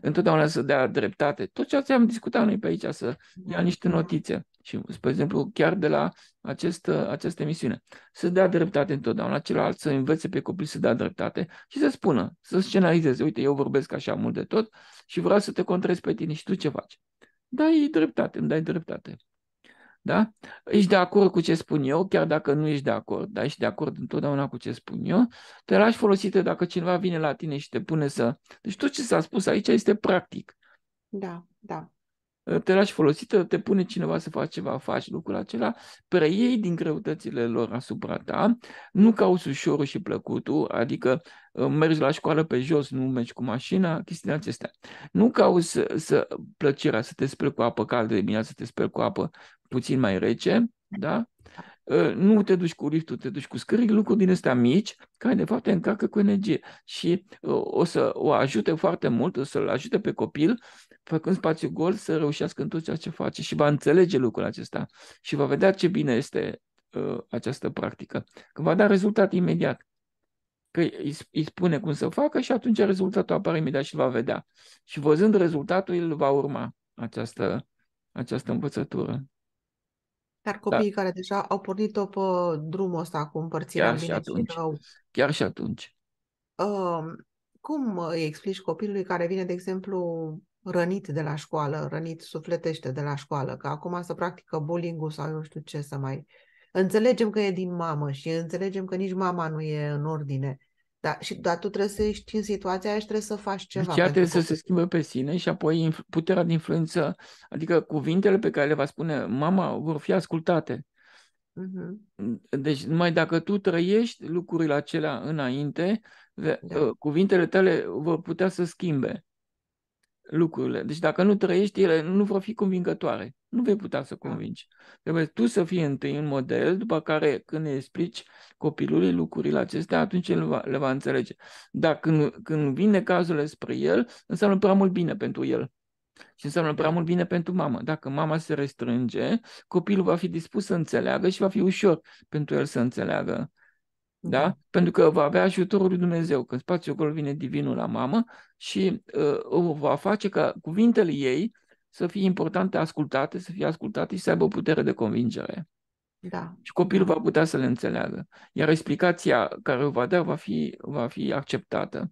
întotdeauna să dea dreptate. Tot ce am discutat noi pe aici, să ia da. niște notițe. Și, spre exemplu, chiar de la acest, această emisiune. Să dea dreptate întotdeauna, celălalt să învețe pe copil să dea dreptate și să spună, să scenarizeze, uite, eu vorbesc așa mult de tot și vreau să te contrezi pe tine și tu ce faci. Dai dreptate, îmi dai dreptate. Da? Ești de acord cu ce spun eu, chiar dacă nu ești de acord, dar ești de acord întotdeauna cu ce spun eu, te lași folosită dacă cineva vine la tine și te pune să... Deci tot ce s-a spus aici este practic. Da, da. Ă, te lași folosită, te pune cineva să faci ceva, faci lucrul acela, preiei din greutățile lor asupra ta, nu cauți ușorul și plăcutul, adică ă, mergi la școală pe jos, nu mergi cu mașina, chestiile acestea. Nu cauți să, să plăcerea să te speli cu apă caldă dimineața, să te speli cu apă puțin mai rece, da? Ă, nu te duci cu liftul, te duci cu scări, lucruri din astea mici, care de fapt te încarcă cu energie și ă, o să o ajute foarte mult, o să-l ajute pe copil, făcând spațiu gol, să reușească în tot ceea ce face și va înțelege lucrul acesta și va vedea ce bine este ă, această practică, că va da rezultat imediat că îi spune cum să facă și atunci rezultatul apare imediat și va vedea. Și văzând rezultatul, îl va urma această, această învățătură. Dar da. copiii da. care deja au pornit-o pe drumul ăsta cu împărțirea chiar și atunci. Au... Chiar și atunci. Uh, cum îi explici copilului care vine, de exemplu, rănit de la școală, rănit sufletește de la școală, că acum să practică bullying sau eu știu ce să mai... Înțelegem că e din mamă și înțelegem că nici mama nu e în ordine, da, și dar tu trebuie să ești în situația aia și trebuie să faci deci ceva. ea trebuie să se schimbe pe sine și apoi puterea de influență, adică cuvintele pe care le va spune mama vor fi ascultate. Uh-huh. Deci numai dacă tu trăiești lucrurile acelea înainte, da. Ă, cuvintele tale vor putea să schimbe lucrurile. Deci dacă nu trăiești, ele nu vor fi convingătoare. Nu vei putea să convingi. Trebuie tu să fii întâi un model, după care când îi explici copilului lucrurile acestea, atunci el va, le va înțelege. Dar când, când vine cazurile spre el, înseamnă prea mult bine pentru el. Și înseamnă prea mult bine pentru mamă. Dacă mama se restrânge, copilul va fi dispus să înțeleagă și va fi ușor pentru el să înțeleagă. Da? da. Pentru că va avea ajutorul lui Dumnezeu, că spațiul acolo vine divinul la mamă și uh, o va face ca cuvintele ei să fie importante ascultate, să fie ascultate și să aibă o putere de convingere. Da. Și copilul va putea să le înțeleagă. Iar explicația care o va da va fi, va fi acceptată.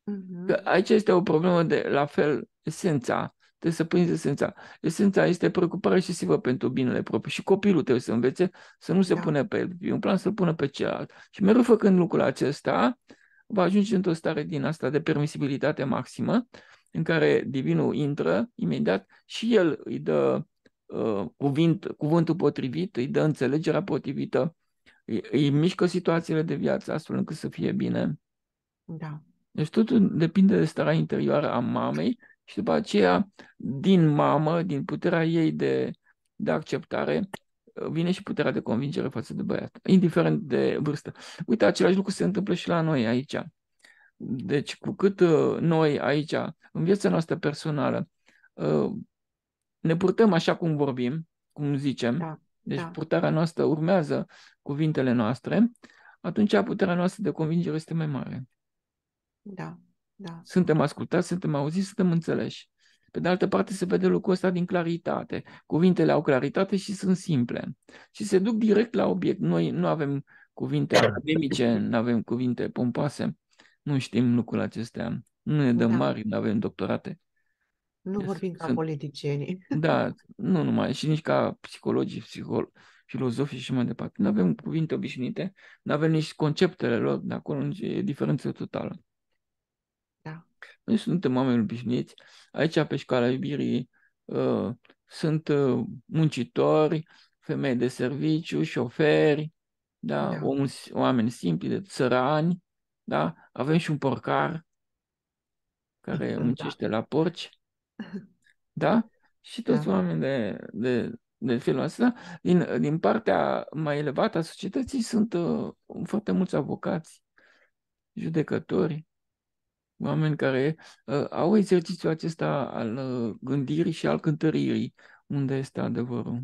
Mm-hmm. Că aici este o problemă de, la fel, esența. Trebuie să prinzi esența. Esența este preocupare excesivă pentru binele propriu. Și copilul trebuie să învețe să nu se da. pune pe el. E un plan să-l pună pe celălalt. Și mereu făcând lucrul acesta, va ajunge într-o stare din asta de permisibilitate maximă în care divinul intră imediat și el îi dă uh, cuvint, cuvântul potrivit, îi dă înțelegerea potrivită, îi, îi mișcă situațiile de viață astfel încât să fie bine. Da. Deci totul depinde de starea interioară a mamei și după aceea, din mamă, din puterea ei de, de acceptare, uh, vine și puterea de convingere față de băiat, indiferent de vârstă. Uite, același lucru se întâmplă și la noi aici. Deci, cu cât ă, noi aici, în viața noastră personală, ă, ne purtăm așa cum vorbim, cum zicem, da, deci da. purtarea noastră urmează cuvintele noastre, atunci puterea noastră de convingere este mai mare. Da, da. Suntem ascultați, suntem auziți, suntem înțeleși. Pe de altă parte, se vede lucrul ăsta din claritate. Cuvintele au claritate și sunt simple. Și se duc direct la obiect. Noi nu avem cuvinte academice, nu avem cuvinte pompoase. Nu știm lucrul acestea. Nu ne dăm da. mari, nu avem doctorate. Nu vorbim ca sunt, politicieni. Da, nu numai, și nici ca psihologi, psiholo- filozofii și mai departe. Nu avem cuvinte obișnuite, nu avem nici conceptele lor de acolo, nici e diferență totală. Da. Noi suntem oameni obișnuiți. Aici, pe școala iubirii, uh, sunt uh, muncitori, femei de serviciu, șoferi, da? Da. Om, oameni simpli, de țărani, da? Avem și un porcar care da. muncește da. la porci, da? Și da. toți da. oamenii de, de, de felul ăsta, din, din partea mai elevată a societății, sunt uh, foarte mulți avocați, judecători, oameni care uh, au exercițiul acesta al uh, gândirii și al cântăririi, unde este adevărul.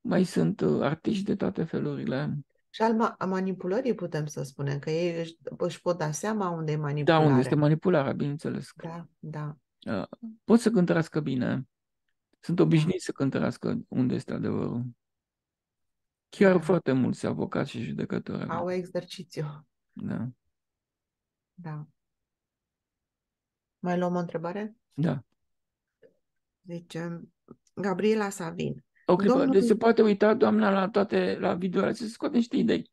Mai sunt uh, artiști de toate felurile, și al ma- manipulării putem să spunem, că ei își, își pot da seama unde e manipularea. Da, unde este manipularea, bineînțeles. Da, da. Pot să cântărească bine. Sunt obișnuiți da. să cântărească unde este adevărul. Chiar da. foarte mulți avocați și judecători. Au exercițiu. Da. Da. Mai luăm o întrebare? Da. Deci Gabriela Savin. O clipă. Domnul... Deci se poate uita doamna la toate, la video acestea, să scoate niște idei.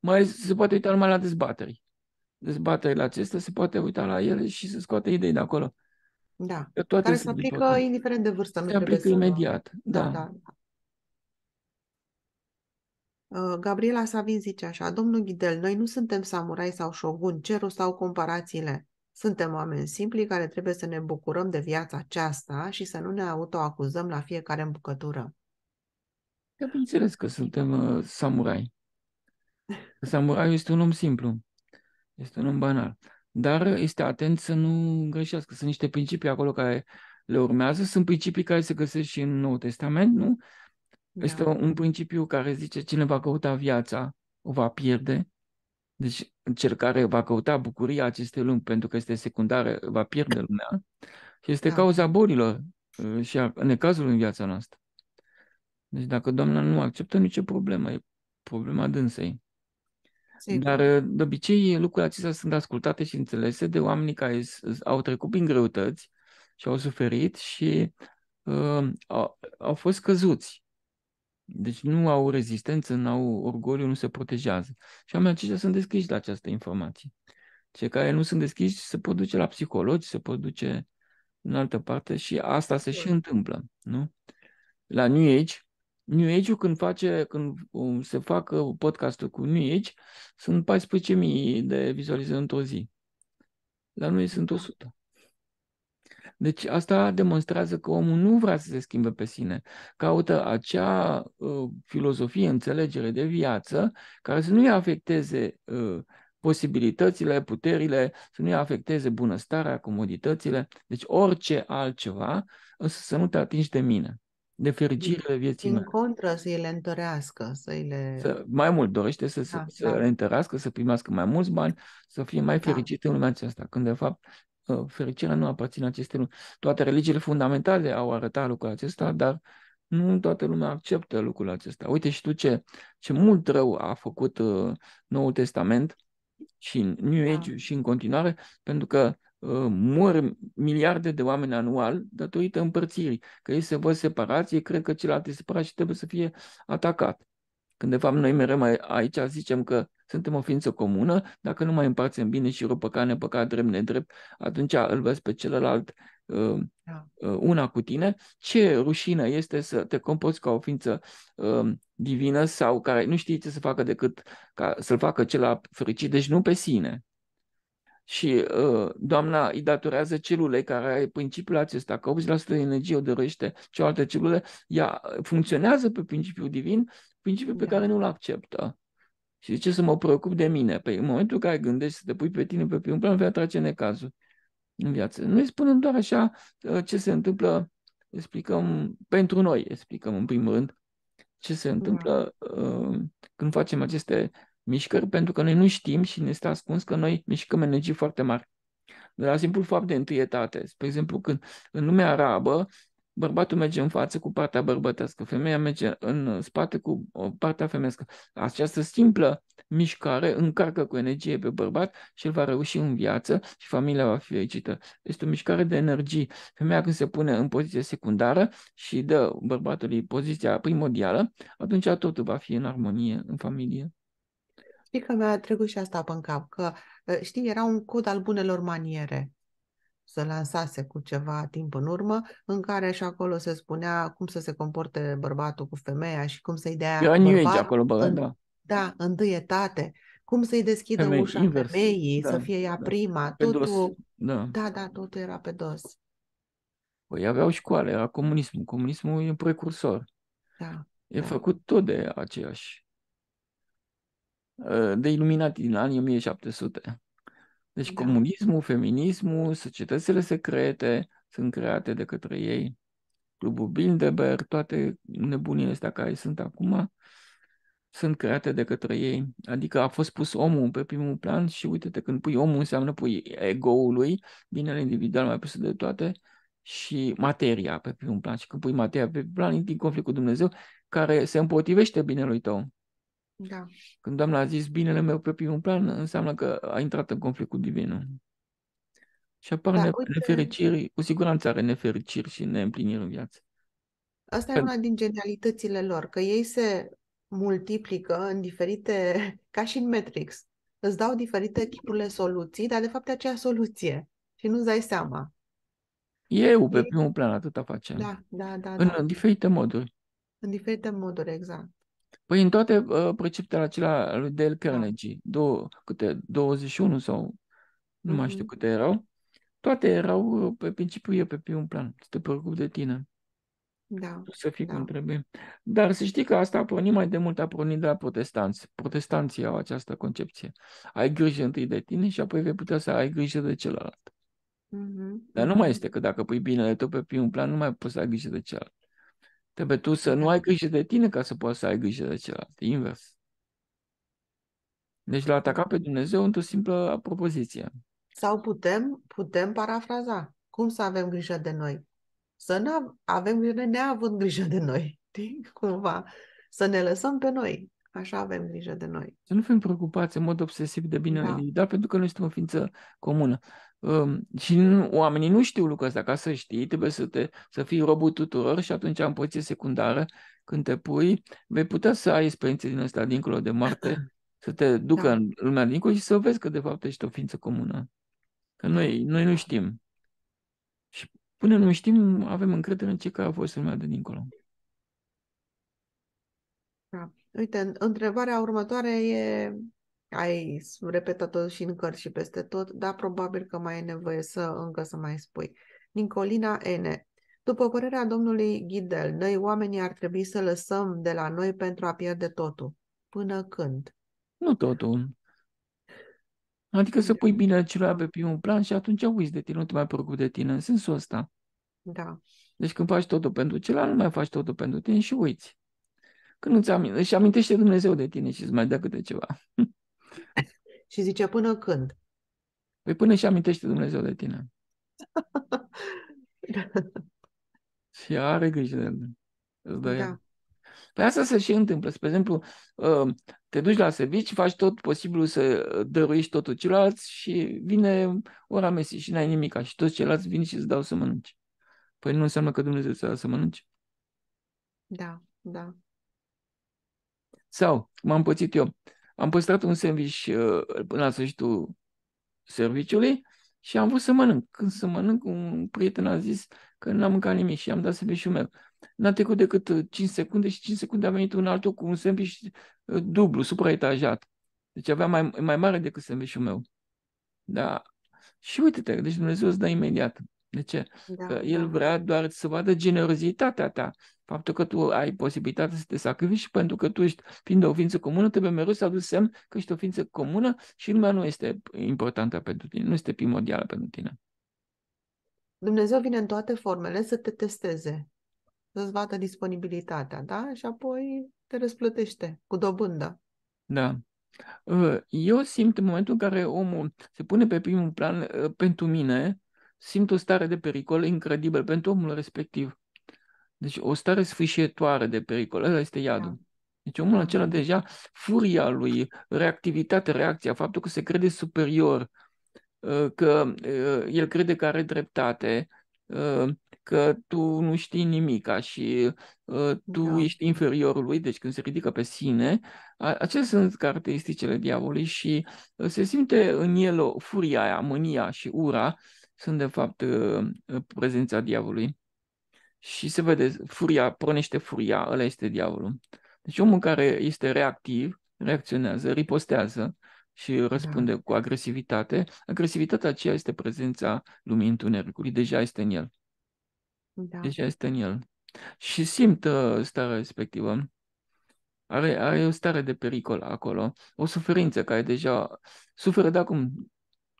Mai se poate uita numai la dezbateri. Dezbaterile acestea se poate uita la ele și să scoate idei de acolo. Da. Că toate Care se aplică diferite. indiferent de vârstă. Se aplică să... imediat. Da. da, da. da. Uh, Gabriela Savin zice așa, domnul Ghidel, noi nu suntem samurai sau șogun, ce rost au comparațiile? Suntem oameni simpli care trebuie să ne bucurăm de viața aceasta și să nu ne autoacuzăm la fiecare îmbucătură. Că bineînțeles că suntem uh, samurai. Samurai este un om simplu, este un om banal, dar este atent să nu greșească. Sunt niște principii acolo care le urmează, sunt principii care se găsesc și în Noul Testament, nu? Da. Este un principiu care zice cine va căuta viața o va pierde, deci cel care va căuta bucuria acestei lumi pentru că este secundară va pierde lumea și este da. cauza bolilor uh, și a necazului în viața noastră. Deci dacă doamna nu acceptă, nicio problemă, e problema dânsei. Sigur. Dar uh, de obicei lucrurile acestea sunt ascultate și înțelese de oamenii care au trecut prin greutăți și au suferit și uh, au, au fost căzuți. Deci nu au rezistență, nu au orgoliu, nu se protejează. Și oamenii aceștia sunt deschiși la această informație. Cei care nu sunt deschiși se pot duce la psihologi, se pot duce în altă parte și asta se și întâmplă. Nu? La New Age, New Age-ul când, face, când um, se fac podcastul cu New Age, sunt 14.000 de vizualizări într-o zi. La noi sunt 100. Da. Deci asta demonstrează că omul nu vrea să se schimbe pe sine. Caută acea uh, filozofie, înțelegere de viață care să nu-i afecteze uh, posibilitățile, puterile, să nu-i afecteze bunăstarea, comoditățile, deci orice altceva, însă să nu te atingi de mine nefericirile vieții Din contră, să le întărească, să le... Să, mai mult dorește să, da, să da. le întărească, să primească mai mulți bani, să fie mai da. fericit în lumea aceasta, când de fapt ă, fericirea nu aparține acestei lumi. Toate religiile fundamentale au arătat lucrul acesta, dar nu toată lumea acceptă lucrul acesta. Uite și tu ce, ce mult rău a făcut uh, Noul Testament și New da. Age da. și în continuare, pentru că Uh, mor miliarde de oameni anual datorită împărțirii, că ei se văd separați, ei cred că celălalt e separat și trebuie să fie atacat. Când de fapt noi mereu aici zicem că suntem o ființă comună, dacă nu mai împarțim bine și rău păcat, drept, nedrept, atunci îl vezi pe celălalt uh, da. uh, una cu tine, ce rușină este să te compoți ca o ființă um, divină sau care nu știi ce să facă decât ca să-l facă celălalt fericit, deci nu pe sine. Și uh, doamna îi datorează celulei care are principiul acesta, că 80% de energie o dăruiește cealaltă celule ea ă, funcționează pe principiul divin, principiul pe da. care nu-l acceptă. Și zice să mă preocup de mine. Păi în momentul în care gândești să te pui pe tine pe primul plan, vei atrage necazul în viață. Noi spunem doar așa ă, ce se întâmplă, explicăm pentru noi, explicăm în primul rând ce se da. întâmplă uh, când facem aceste mișcări pentru că noi nu știm și ne este ascuns că noi mișcăm energii foarte mari. De la simplu fapt de întâietate. Spre exemplu, când în lumea arabă, bărbatul merge în față cu partea bărbătească, femeia merge în spate cu uh, partea femească. Această simplă mișcare încarcă cu energie pe bărbat și el va reuși în viață și familia va fi fericită. Este o mișcare de energie. Femeia când se pune în poziție secundară și dă bărbatului poziția primordială, atunci totul va fi în armonie în familie. Știi că mi-a trecut și asta pe cap, că, ă, știi, era un cod al bunelor maniere să lansase cu ceva timp în urmă, în care și acolo se spunea cum să se comporte bărbatul cu femeia și cum să-i dea Eu bărbat, acolo, bă, în, da. da, întâi cum să-i deschidă Femei, ușa invers, femeii, da, să fie ea da, prima, pe totul, dos, da. da, da, totul era pe dos. Păi aveau școală, era comunismul, comunismul e un precursor. Da, e da. făcut tot de aceiași Uh, de iluminati din anii 1700. Deci da. comunismul, feminismul, societățile secrete sunt create de către ei. Clubul Bilderberg, toate nebunile astea care sunt acum, sunt create de către ei. Adică a fost pus omul pe primul plan și uite-te, când pui omul înseamnă pui ego-ul lui, binele individual mai pus de toate, și materia pe primul plan. Și când pui materia pe primul plan, intri în conflict cu Dumnezeu, care se împotrivește binelui tău. Da. Când doamna a zis binele meu pe primul plan, înseamnă că a intrat în conflict cu divinul. Și apar da, uite... nefericiri, cu siguranță are nefericiri și neîmpliniri în viață. Asta Pentru... e una din genialitățile lor, că ei se multiplică în diferite, ca și în Matrix. Îți dau diferite tipurile soluții, dar de fapt e aceea soluție și nu-ți dai seama. Eu pe primul plan atâta facem. Da, da, da. În da. diferite moduri. În diferite moduri, exact. Păi în toate uh, preceptele acelea lui Dale Carnegie, două, câte 21 sau nu mai știu mm-hmm. câte erau, toate erau uh, pe principiu eu pe primul plan, să te preocupi de tine. Da. Să fii da. cum trebuie. Dar să știi că asta a pornit mai de mult, a pornit de la protestanți. Protestanții au această concepție. Ai grijă întâi de tine și apoi vei putea să ai grijă de celălalt. Mm-hmm. Dar nu mai este că dacă pui binele tău pe primul plan, nu mai poți să ai grijă de celălalt. Trebuie tu să nu ai grijă de tine ca să poți să ai grijă de celălalt. Invers. Deci l-a atacat pe Dumnezeu într-o simplă propoziție. Sau putem, putem parafraza. Cum să avem grijă de noi? Să nu avem grijă de neavând grijă de noi. Știi? Cumva. Să ne lăsăm pe noi. Așa avem grijă de noi. Să nu fim preocupați în mod obsesiv de binele da. dar pentru că noi suntem o ființă comună și oamenii nu știu lucrul ăsta, ca să știi, trebuie să, te, să fii robul tuturor și atunci în poziție secundară, când te pui, vei putea să ai experiențe din asta dincolo de moarte, să te ducă da. în lumea dincolo și să vezi că de fapt ești o ființă comună. Că noi, noi nu știm. Și până nu știm, avem încredere în ce care a fost lumea de dincolo. Da. Uite, întrebarea următoare e ai repetat tot și în cărți și peste tot, dar probabil că mai e nevoie să încă să mai spui. Nicolina N. După părerea domnului Ghidel, noi oamenii ar trebui să lăsăm de la noi pentru a pierde totul. Până când? Nu totul. Adică să pui bine celuilalt pe primul plan și atunci uiți de tine, nu te mai preocupi de tine, în sensul ăsta. Da. Deci când faci totul pentru celălalt, nu mai faci totul pentru tine și uiți. Când îți amintești, și amintește Dumnezeu de tine și îți mai dă câte ceva. și zice, până când? Păi până și amintește Dumnezeu de tine. și are grijă de Îți dă da. Păi asta se și întâmplă. Spre exemplu, ă, te duci la servici, faci tot posibilul să dăruiești totul celălalt și vine ora mesi și n-ai nimica și toți ceilalți vin și îți dau să mănânci. Păi nu înseamnă că Dumnezeu ți-a să mănânci. Da, da. Sau, m am pățit eu, am păstrat un sandwich uh, până la sfârșitul serviciului și am vrut să mănânc. Când să mănânc, un prieten a zis că n-am mâncat nimic și am dat sandwichul meu. N-a trecut decât 5 uh, secunde și 5 secunde a venit un altul cu un sandwich uh, dublu, supraetajat. Deci avea mai, mai mare decât sandwichul meu. Da. Și uite-te, deci Dumnezeu îți dă imediat. De ce? Da, că El da. vrea doar să vadă generozitatea ta. Faptul că tu ai posibilitatea să te sacrifici și pentru că tu ești, fiind o ființă comună, trebuie mereu să aduci semn că ești o ființă comună și lumea nu este importantă pentru tine, nu este primordială pentru tine. Dumnezeu vine în toate formele să te testeze, să-ți vadă disponibilitatea, da? Și apoi te răsplătește cu dobândă. Da. Ă, eu simt în momentul în care omul se pune pe primul plan ă, pentru mine, simt o stare de pericol incredibil pentru omul respectiv. Deci o stare sfâșietoare de pericol, ăla este iadul. Da. Deci omul da, acela da. deja, furia lui, reactivitatea, reacția, faptul că se crede superior, uh, că uh, el crede că are dreptate, uh, că tu nu știi nimica și tu da. ești inferiorul lui, deci când se ridică pe sine, acestea sunt caracteristicile diavolului și se simte în el furia aia, mânia și ura, sunt de fapt uh, uh, prezența diavolului. Și se vede, furia, pornește furia, ăla este diavolul. Deci omul care este reactiv, reacționează, ripostează și răspunde da. cu agresivitate, agresivitatea aceea este prezența lumii întunericului, deja este în el. Da. Deja este în el. Și simt uh, starea respectivă. Are, are o stare de pericol acolo, o suferință care deja suferă de acum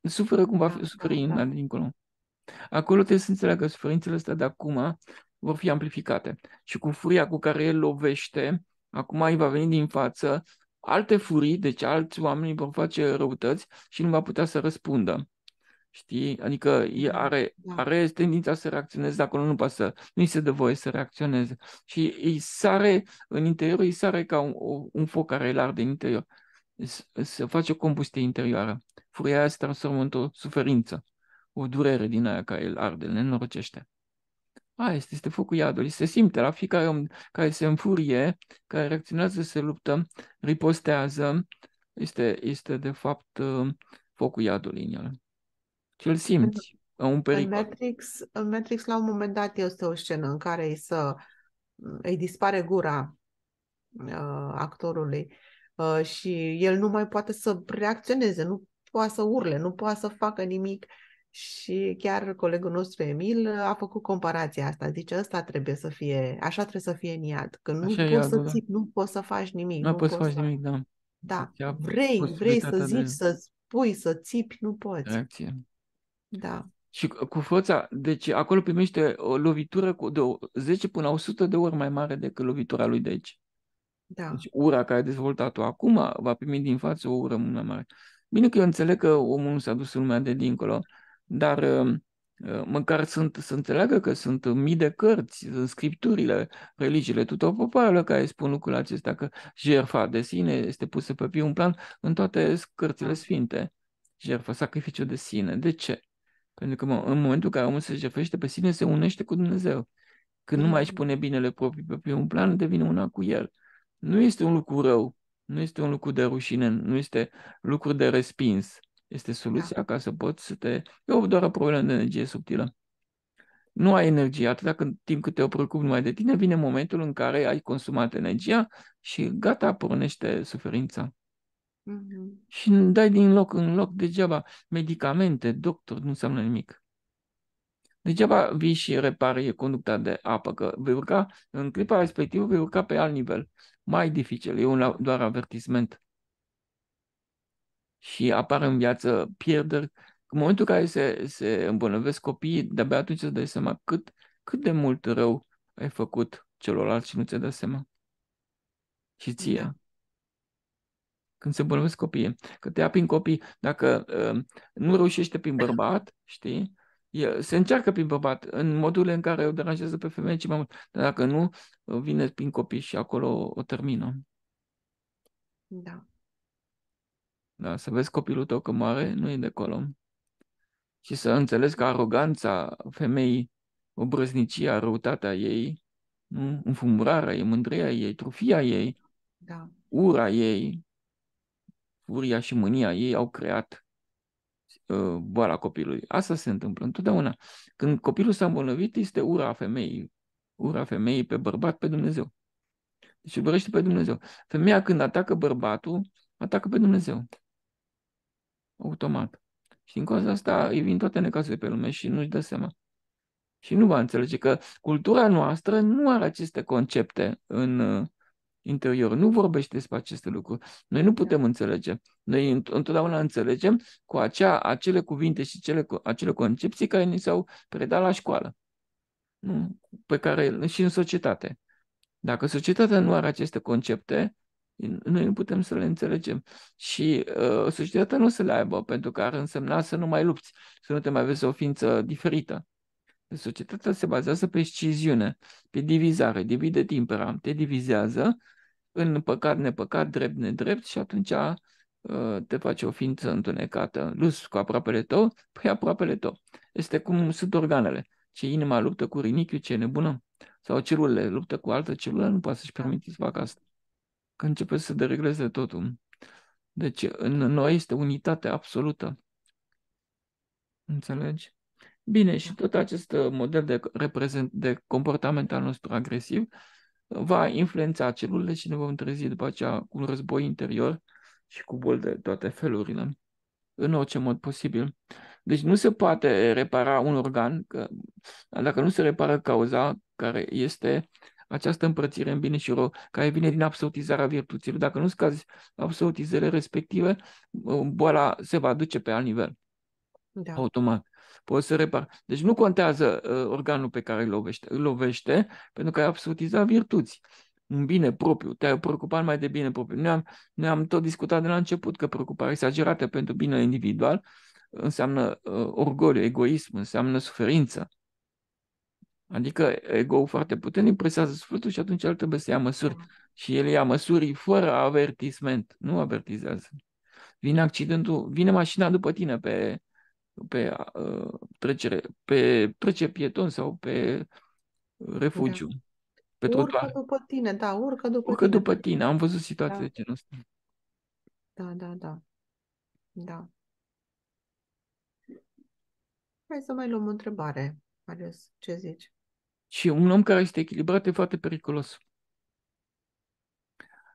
suferă da, da suferind, da, da. dincolo. Acolo trebuie să înțeleagă că suferințele astea de acum vor fi amplificate. Și cu furia cu care el lovește, acum îi va veni din față alte furii, deci alți oameni vor face răutăți și nu va putea să răspundă. Știi? Adică da, are, da. are tendința să reacționeze dacă nu nu pasă, nu-i se dă voie să reacționeze. Și îi sare în interior, îi sare ca un, un foc care îl arde în interior. Se face o combustie interioară furia aia se transformă într-o suferință, o durere din aia care îl arde, îl nenorocește. Aia este, este focul iadului. Se simte la fiecare om care se înfurie, care reacționează, se luptă, ripostează, este, este de fapt uh, focul iadului în el. Și îl simți, un pericol. În Matrix, în Matrix, la un moment dat, este o scenă în care îi, să, îi dispare gura uh, actorului uh, și el nu mai poate să reacționeze, nu poate să urle, nu poate să facă nimic. Și chiar colegul nostru Emil a făcut comparația asta. Zice, ăsta trebuie să fie, așa trebuie să fie în iad. Că nu așa poți să da. ții, nu poți să faci nimic. Nu, nu poți să faci nimic, da. Da, deci, vrei, vrei să zici, de... să spui, să țipi, nu poți. Reacție. Da. Și cu forța, deci acolo primește o lovitură cu de 10 până la 100 de ori mai mare decât lovitura lui de aici. Da. Deci ura care a dezvoltat-o acum va primi din față o ură mult mai mare. Bine că eu înțeleg că omul nu s-a dus în lumea de dincolo, dar um, uh, măcar sunt, să înțeleagă că sunt mii de cărți, scripturile, religiile tuturor popoarelor care spun lucrul acesta, că jertfa de sine este pusă pe primul plan în toate cărțile da. sfinte. Jertfa, sacrificiul de sine. De ce? Pentru că în momentul în care omul se jertfește pe sine, se unește cu Dumnezeu. Când nu mai își mm. pune binele propriu pe primul plan, devine una cu el. Nu este un lucru rău nu este un lucru de rușine, nu este lucru de respins. Este soluția da. ca să poți să te... E doar o problemă de energie subtilă. Nu ai energie. Atâta când, timp cât te preocupi numai de tine, vine momentul în care ai consumat energia și gata, pornește suferința. Mm-hmm. Și dai din loc în loc degeaba medicamente, doctor, nu înseamnă nimic. Degeaba vii și repari conducta de apă, că vei urca, în clipa respectivă vei urca pe alt nivel. Mai dificil, e un, doar avertisment. Și apar în viață pierderi. În momentul în care se, se îmbolnăvesc copiii, de-abia atunci îți dai seama cât, cât de mult rău ai făcut celorlalți și nu ți-ai dat seama. Și ție. Da când se îmbolnăvesc copiii, că te ia prin copii, dacă uh, nu reușește prin bărbat, știi, se încearcă prin bărbat, în modurile în care o deranjează pe femeie, și mai mult. Dar dacă nu, vine prin copii și acolo o termină. Da. Da, să vezi copilul tău că mare, nu e de acolo. Și să înțelegi că aroganța femeii, obrăznicia, răutatea ei, nu? înfumurarea ei, mândria ei, trufia ei, da. ura ei, furia și mânia ei au creat Uh, boala copilului. Asta se întâmplă întotdeauna. Când copilul s-a îmbolnăvit, este ura femeii. Ura femeii pe bărbat, pe Dumnezeu. Deci îl urăște pe Dumnezeu. Femeia când atacă bărbatul, atacă pe Dumnezeu. Automat. Și în cauza asta îi vin toate necazurile pe lume și nu-și dă seama. Și nu va înțelege că cultura noastră nu are aceste concepte în, uh, interior. Nu vorbește despre aceste lucruri. Noi nu putem înțelege. Noi întotdeauna înțelegem cu acea, acele cuvinte și cele, acele concepții care ni s-au predat la școală pe care și în societate. Dacă societatea nu are aceste concepte, noi nu putem să le înțelegem. Și uh, societatea nu o să le aibă, pentru că ar însemna să nu mai lupți, să nu te mai vezi o ființă diferită. Societatea se bazează pe sciziune, pe divizare, divide timpera, te divizează în păcat, nepăcat, drept, nedrept și atunci uh, te face o ființă întunecată, lus cu aproapele tău, păi aproapele tău. Este cum sunt organele. Ce inima luptă cu rinichiul, ce nebună. Sau celulele luptă cu altă celulă, nu poate să-și da. permite să facă asta. Că începe să deregleze totul. Deci în noi este unitate absolută. Înțelegi? Bine, și tot acest uh, model de, reprezent, de comportament al nostru agresiv uh, va influența celulele și ne vom trezi după aceea cu un război interior și cu boli de toate felurile, în orice mod posibil. Deci nu se poate repara un organ că, dacă nu se repară cauza care este această împărțire în bine și rău, care vine din absolutizarea virtuților. Dacă nu scazi absolutizările respective, uh, boala se va duce pe alt nivel. Da. Automat poți să repar. Deci nu contează uh, organul pe care îl lovește, îl lovește pentru că ai absolutizat virtuți. Un bine propriu, te-ai preocupat mai de bine propriu. Noi am, noi am tot discutat de la început că preocuparea exagerată pentru bine individual înseamnă uh, orgoliu, egoism, înseamnă suferință. Adică ego foarte puternic presează sufletul și atunci el trebuie să ia măsuri. Da. Și el ia măsuri fără avertisment, nu avertizează. Vine accidentul, vine mașina după tine pe, pe uh, trecere, pe trece pieton sau pe uh, da. refugiu. Da. Pe trotuar. după tine, da, urcă după urcă tine. după tine, am văzut situații da. de genul ăsta. Da, da, da. Da. Hai să mai luăm o întrebare, Marius, ce zici? Și un om care este echilibrat e foarte periculos.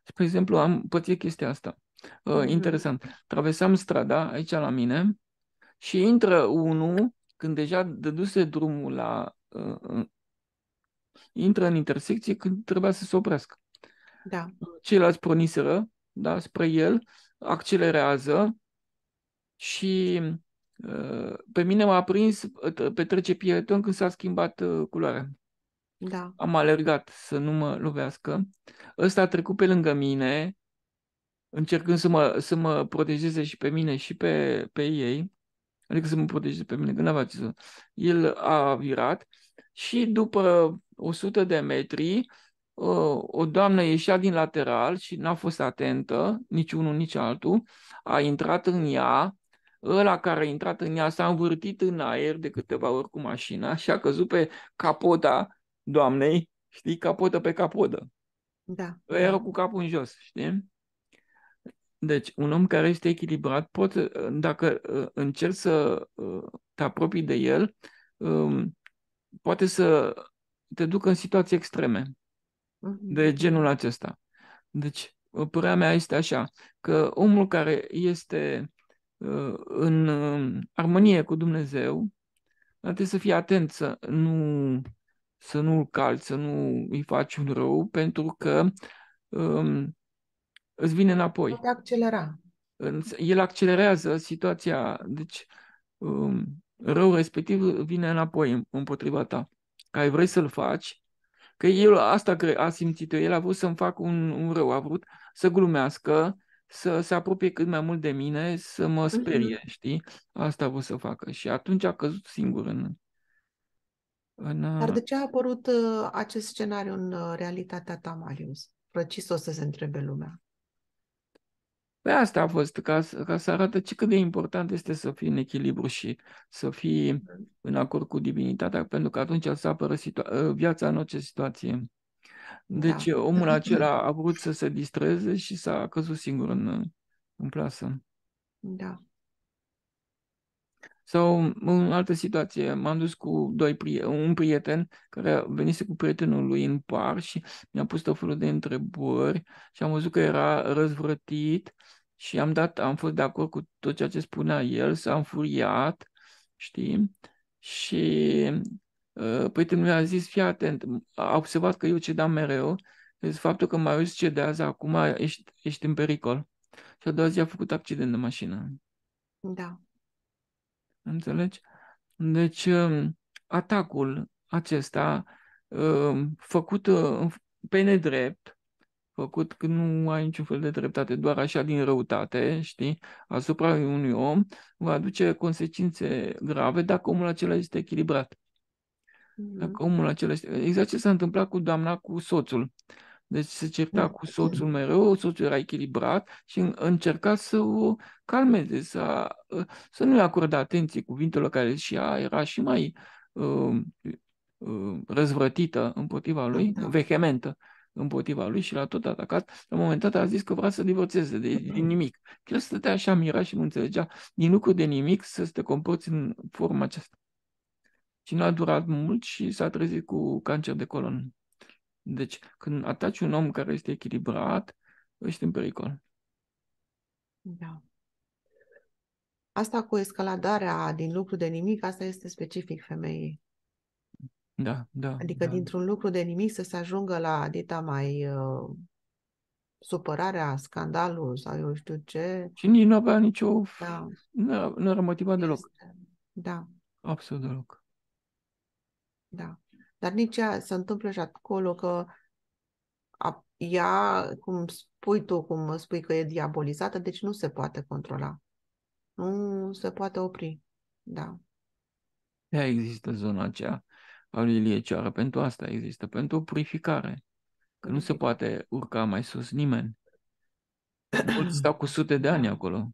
Spre exemplu, am pățit chestia asta. Uh, mm-hmm. Interesant. Traversam strada aici la mine și intră unul, când deja dăduse drumul la... Uh, intră în intersecție când trebuia să se oprească. Da. Ceilalți proniseră, da, spre el, accelerează și uh, pe mine m-a prins pe trece pieton când s-a schimbat uh, culoarea. Da. Am alergat să nu mă lovească. Ăsta a trecut pe lângă mine, încercând să mă, să mă protejeze și pe mine și pe, pe ei adică să mă protejeze pe mine, că n-avea ce să... El a virat și după 100 de metri ă, o doamnă ieșea din lateral și n-a fost atentă, nici unul, nici altul, a intrat în ea, ăla care a intrat în ea s-a învârtit în aer de câteva ori cu mașina și a căzut pe capota doamnei, știi, capotă pe capodă. Da. Era cu capul în jos, știi? Deci, un om care este echilibrat, pot, uh, dacă uh, încerci să uh, te apropii de el, um, poate să te ducă în situații extreme mm-hmm. de genul acesta. Deci, părerea mea este așa, că omul care este în um, armonie cu Dumnezeu, trebuie să fie atent să nu, să nu îl calci, să nu îi faci un rău, pentru că um, îți vine înapoi. Poate accelera. El accelerează situația, deci um, rău respectiv vine înapoi împotriva ta. Că ai vrei să-l faci, că el asta a simțit-o, el a vrut să-mi fac un, un rău, a vrut să glumească, să se apropie cât mai mult de mine, să mă mhm. sperie, mm-hmm. știi? Asta a vrut să facă și atunci a căzut singur în... în Dar de uh, ce a apărut uh, acest scenariu în uh, realitatea ta, Marius? Răcis o să se întrebe lumea. Păi asta a fost, ca, ca să arată ce cât de important este să fii în echilibru și să fii în acord cu divinitatea, pentru că atunci îți apără ă, viața în orice situație. Deci da. omul acela a vrut să se distreze și s-a căzut singur în, în plasă. Da. Sau în altă situație, m-am dus cu doi prieten, un prieten care venise cu prietenul lui în par și mi-a pus tot felul de întrebări și am văzut că era răzvrătit și am dat, am fost de acord cu tot ceea ce spunea el, s-a înfuriat, știi? Și uh, prietenul păi mi-a zis, fii atent, a observat că eu cedam mereu, deci faptul că mai auzi cedează, acum ești, ești în pericol. Și a doua zi a făcut accident de mașină. Da. Înțelegi? Deci, uh, atacul acesta, uh, făcut uh, pe nedrept, făcut când nu ai niciun fel de dreptate, doar așa din răutate, știi, asupra unui om, va aduce consecințe grave dacă omul acela este echilibrat. Mm-hmm. Dacă omul acela este... Exact ce s-a întâmplat cu doamna, cu soțul. Deci se certa da. cu soțul mereu, soțul era echilibrat și încerca să o calmeze, să, să nu-i acorde atenție cuvintelor care și ea era și mai uh, uh, răzvrătită împotriva lui, da. vehementă împotriva lui și l-a tot atacat. La un moment dat a zis că vrea să divorțeze de, din mm-hmm. nimic. El stătea așa mirat și nu înțelegea din lucru de nimic să te comporți în forma aceasta. Și nu a durat mult și s-a trezit cu cancer de colon. Deci, când ataci un om care este echilibrat, ești în pericol. Da. Asta cu escaladarea din lucru de nimic, asta este specific femeii. Da, da. Adică da. dintr-un lucru de nimic să se ajungă la dita mai uh, supărarea, scandalul sau eu știu ce. Și nici nu avea nicio... Da. Nu, nu era motivat deloc. Da. Absolut deloc. Da. Dar nici ea se întâmplă și acolo că a, ea, cum spui tu, cum spui că e diabolizată, deci nu se poate controla. Nu se poate opri. Da. Ea există zona aceea a lui Ilie Ceară. Pentru asta există, pentru o purificare. Că nu se poate urca mai sus nimeni. Mulți stau cu sute de ani acolo.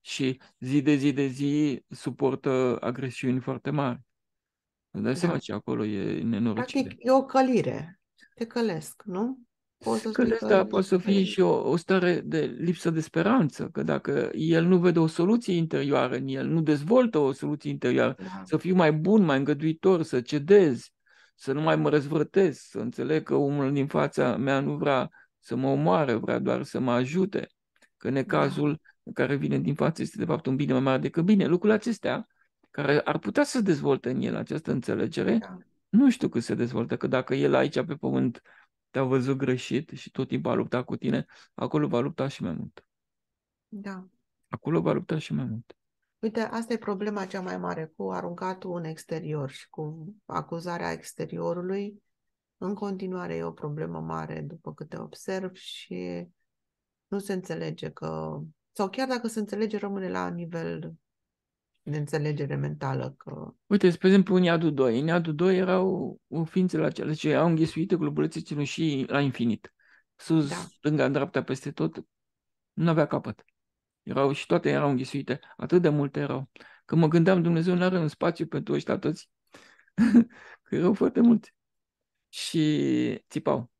Și zi de zi de zi suportă agresiuni foarte mari. Îți dai da. seama ce acolo e nenorocire. Practic e o călire. Te călesc, nu? poți să Cred că asta poate să fie și o, o stare de lipsă de speranță, că dacă el nu vede o soluție interioară în el, nu dezvoltă o soluție interioară, da. să fiu mai bun, mai îngăduitor, să cedez, să nu mai mă răzvrătez, să înțeleg că omul din fața mea nu vrea să mă omoare, vrea doar să mă ajute, că necazul da. care vine din față este de fapt un bine mai mare decât bine. Lucrurile acestea, care ar putea să dezvolte în el această înțelegere, da. nu știu cât se dezvoltă, că dacă el aici pe pământ te-a văzut greșit și tot timpul a luptat cu tine, acolo va lupta și mai mult. Da. Acolo va lupta și mai mult. Uite, asta e problema cea mai mare cu aruncatul în exterior și cu acuzarea exteriorului. În continuare e o problemă mare, după câte observ, și nu se înțelege că, sau chiar dacă se înțelege, rămâne la nivel de înțelegere mentală. Că... Uite, spre exemplu, în Iadul 2. În Iadul 2 erau ființele acelea ce deci au înghesuite globulețe cenușii la infinit. Sus, da. stânga, dreapta, peste tot. Nu avea capăt. Erau și toate erau înghesuite. Atât de multe erau. Că mă gândeam, Dumnezeu nu are un spațiu pentru ăștia toți. că erau foarte mulți. Și țipau.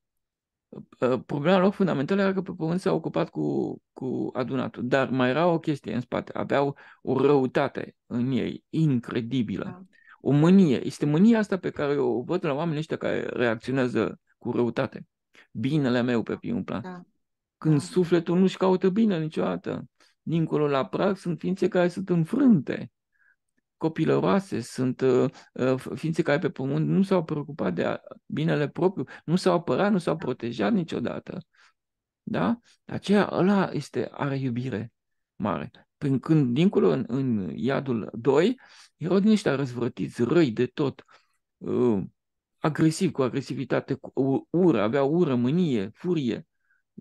Ă, problema lor fundamentală era că pe pământ s-au ocupat cu, cu adunatul, dar mai era o chestie în spate, aveau o răutate în ei incredibilă, da. o mânie. Este mânia asta pe care o văd la oamenii ăștia care reacționează cu răutate. Binele meu pe primul plan. Da. Când da. sufletul nu-și caută bine niciodată. Dincolo la prag sunt ființe care sunt înfrânte copilăroase, sunt uh, uh, ființe care pe pământ nu s-au preocupat de binele propriu, nu s-au apărat, nu s-au protejat niciodată. Da? De aceea ăla este, are iubire mare. Prin când, dincolo, în, în iadul 2, erau din ăștia răzvrătiți, răi de tot, uh, agresiv, cu agresivitate, cu ură, aveau ură, mânie, furie.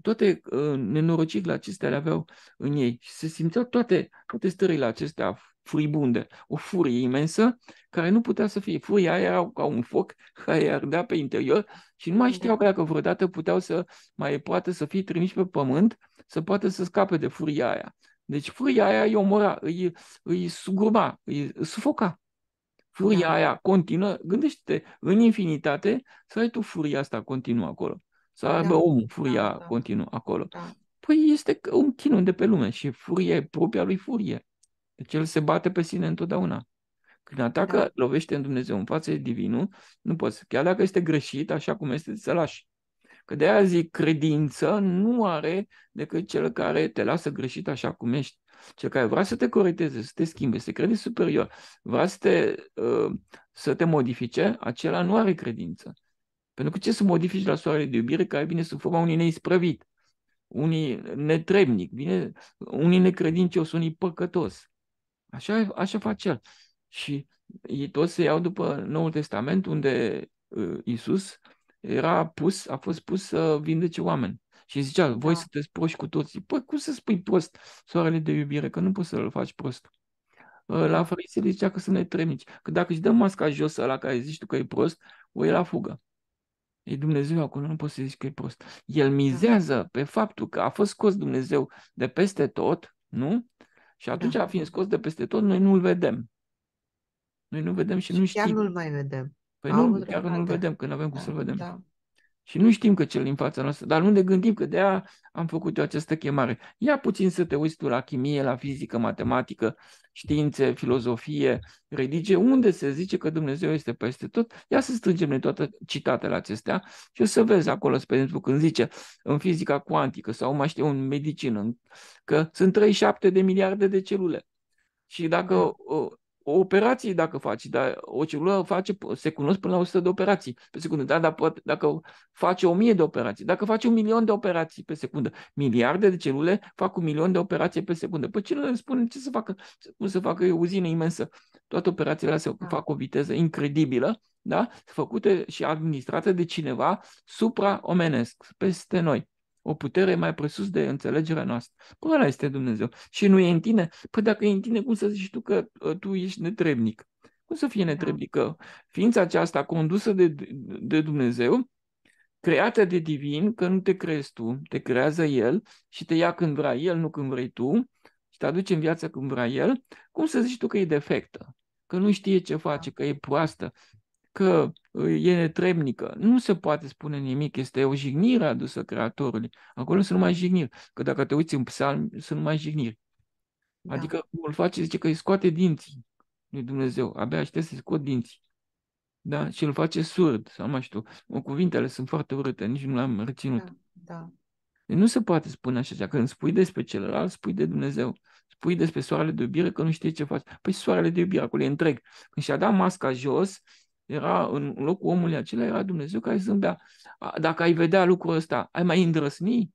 Toate uh, nenorocirile acestea le aveau în ei și se simțeau toate, toate stările acestea furibunde, o furie imensă care nu putea să fie. Furia aia era ca un foc care ardea pe interior și nu mai da. știau că dacă vreodată puteau să mai poată să fie trimiși pe pământ, să poată să scape de furia aia. Deci furia aia îi omora, îi, îi sugurma, îi sufoca. Furia da. aia continuă, gândește-te, în infinitate, să ai tu furia asta continuă acolo. Să da. aibă omul furia da, da. continuă acolo. Da. Păi este un chinul de pe lume și furia e propria lui furie. Deci el se bate pe sine întotdeauna. Când atacă, da. lovește în Dumnezeu, în față e divinul, nu poți. Chiar dacă este greșit, așa cum este, să lași. Că de aia zic, credință nu are decât cel care te lasă greșit așa cum ești. Cel care vrea să te corecteze, să te schimbe, să te crede superior, vrea să te, uh, să te modifice, acela nu are credință. Pentru că ce să modifici la soarele de iubire care vine sub forma unui neisprăvit, unii netrebnic, vine, unii necredincios, unii păcătos. Așa, așa face el. Și ei toți se iau după Noul Testament, unde ă, Isus era pus, a fost pus să vindece oameni. Și zicea, voi da. sunteți proști cu toții. Păi cum să spui prost soarele de iubire, că nu poți să-l faci prost. Ă, la farise zicea că sunt netremici, că dacă își dă masca jos la care zici tu că e prost, o e la fugă. E Dumnezeu acolo, nu poți să zici că e prost. El da. mizează pe faptul că a fost scos Dumnezeu de peste tot, nu? Și da. atunci, da. fiind scos de peste tot, noi nu-l vedem. Noi nu vedem și, și nu știm. Chiar nu-l mai vedem. Păi nu, chiar nu-l vedem, că nu avem da. cum să-l vedem. Da. Și nu știm că cel din fața noastră, dar nu ne gândim că de-aia am făcut eu această chemare. Ia puțin să te uiți tu la chimie, la fizică, matematică, științe, filozofie, religie, unde se zice că Dumnezeu este peste tot. Ia să strângem noi toate citatele acestea și o să vezi acolo, spre exemplu, când zice în fizica cuantică sau mai știu în medicină, că sunt 37 de miliarde de celule. Și dacă mm o operație dacă faci, dar o celulă face, se cunosc până la 100 de operații pe secundă, da? dar poate, dacă face 1000 de operații, dacă face un milion de operații pe secundă, miliarde de celule fac un milion de operații pe secundă. Păi celulele spune ce să facă, cum să facă e o uzină imensă. Toate operațiile astea da. fac o viteză incredibilă, da? făcute și administrate de cineva supraomenesc, peste noi o putere mai presus de înțelegerea noastră. Ăla este Dumnezeu. Și nu e în tine? Păi dacă e în tine, cum să zici tu că ă, tu ești netrebnic? Cum să fie da. netrebnic? Că ființa aceasta condusă de, de Dumnezeu, creată de divin, că nu te crezi tu, te creează El și te ia când vrea El, nu când vrei tu, și te aduce în viață când vrea El, cum să zici tu că e defectă? Că nu știe ce da. face, că e proastă, că e netremnică. Nu se poate spune nimic, este o jignire adusă Creatorului. Acolo sunt numai jigniri, că dacă te uiți în psalm, sunt numai jigniri. Da. Adică cum îl face, zice că îi scoate dinții lui Dumnezeu. Abia aștept să-i scot dinții. Da? Și îl face surd, sau mai știu. Cuvintele sunt foarte urâte, nici nu le am reținut. Da, da. Deci nu se poate spune așa că Când spui despre celălalt, spui de Dumnezeu. Spui despre soarele de iubire că nu știi ce faci. Păi soarele de iubire acolo e întreg. Când și-a dat masca jos, era în locul omului acela, era Dumnezeu care zâmbea. Dacă ai vedea lucrul ăsta, ai mai îndrăsni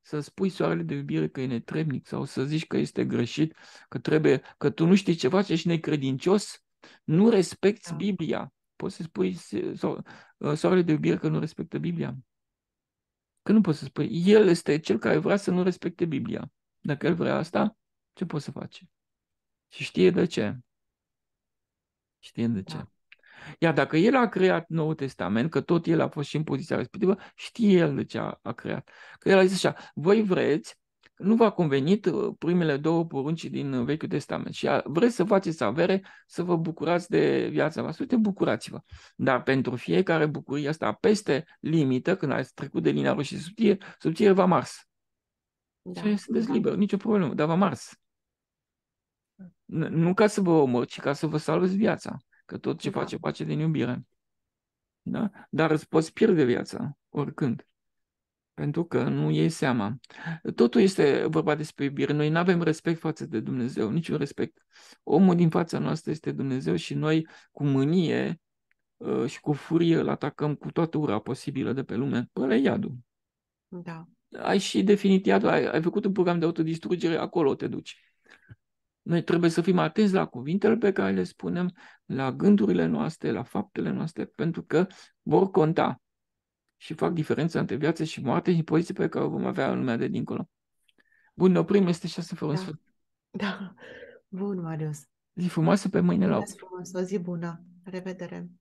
să spui soarele de iubire că e netrebnic sau să zici că este greșit, că trebuie, că tu nu știi ce face ești necredincios, nu respecti da. Biblia. Poți să spui ă, soarele de iubire că nu respectă Biblia. Că nu poți să spui. El este cel care vrea să nu respecte Biblia. Dacă el vrea asta, ce poți să faci? Și știe de ce. Știe de ce. Iar dacă el a creat Noul Testament, că tot el a fost și în poziția respectivă, știe el de ce a, a creat. Că el a zis așa, voi vreți, nu v-a convenit uh, primele două porunci din uh, Vechiul Testament și a, vreți să faceți avere, să vă bucurați de viața voastră, uite, bucurați-vă. Dar pentru fiecare bucurie asta peste limită, când ați trecut de linia roșie subțire, subțire v-a mars. Da. Și sunteți da. liber, nicio problemă, dar v-a mars. Nu ca să vă omor, ci ca să vă salvezi viața. Că tot ce da. face, face din iubire. Da? Dar îți poți pierde viața oricând. Pentru că nu iei seama. Totul este vorba despre iubire. Noi nu avem respect față de Dumnezeu, niciun respect. Omul din fața noastră este Dumnezeu și noi cu mânie uh, și cu furie îl atacăm cu toată ura posibilă de pe lume. Până iadul. Da. Ai și definit iadul, ai, ai făcut un program de autodistrugere, acolo te duci. Noi trebuie să fim atenți la cuvintele pe care le spunem, la gândurile noastre, la faptele noastre, pentru că vor conta și fac diferența între viață și moarte și poziția pe care o vom avea în lumea de dincolo. Bun, ne oprim, este șase fără da. sfârșit. Da. Bun, Marius. Zi frumoasă pe mâine la 8. frumos, o zi bună. Thank revedere.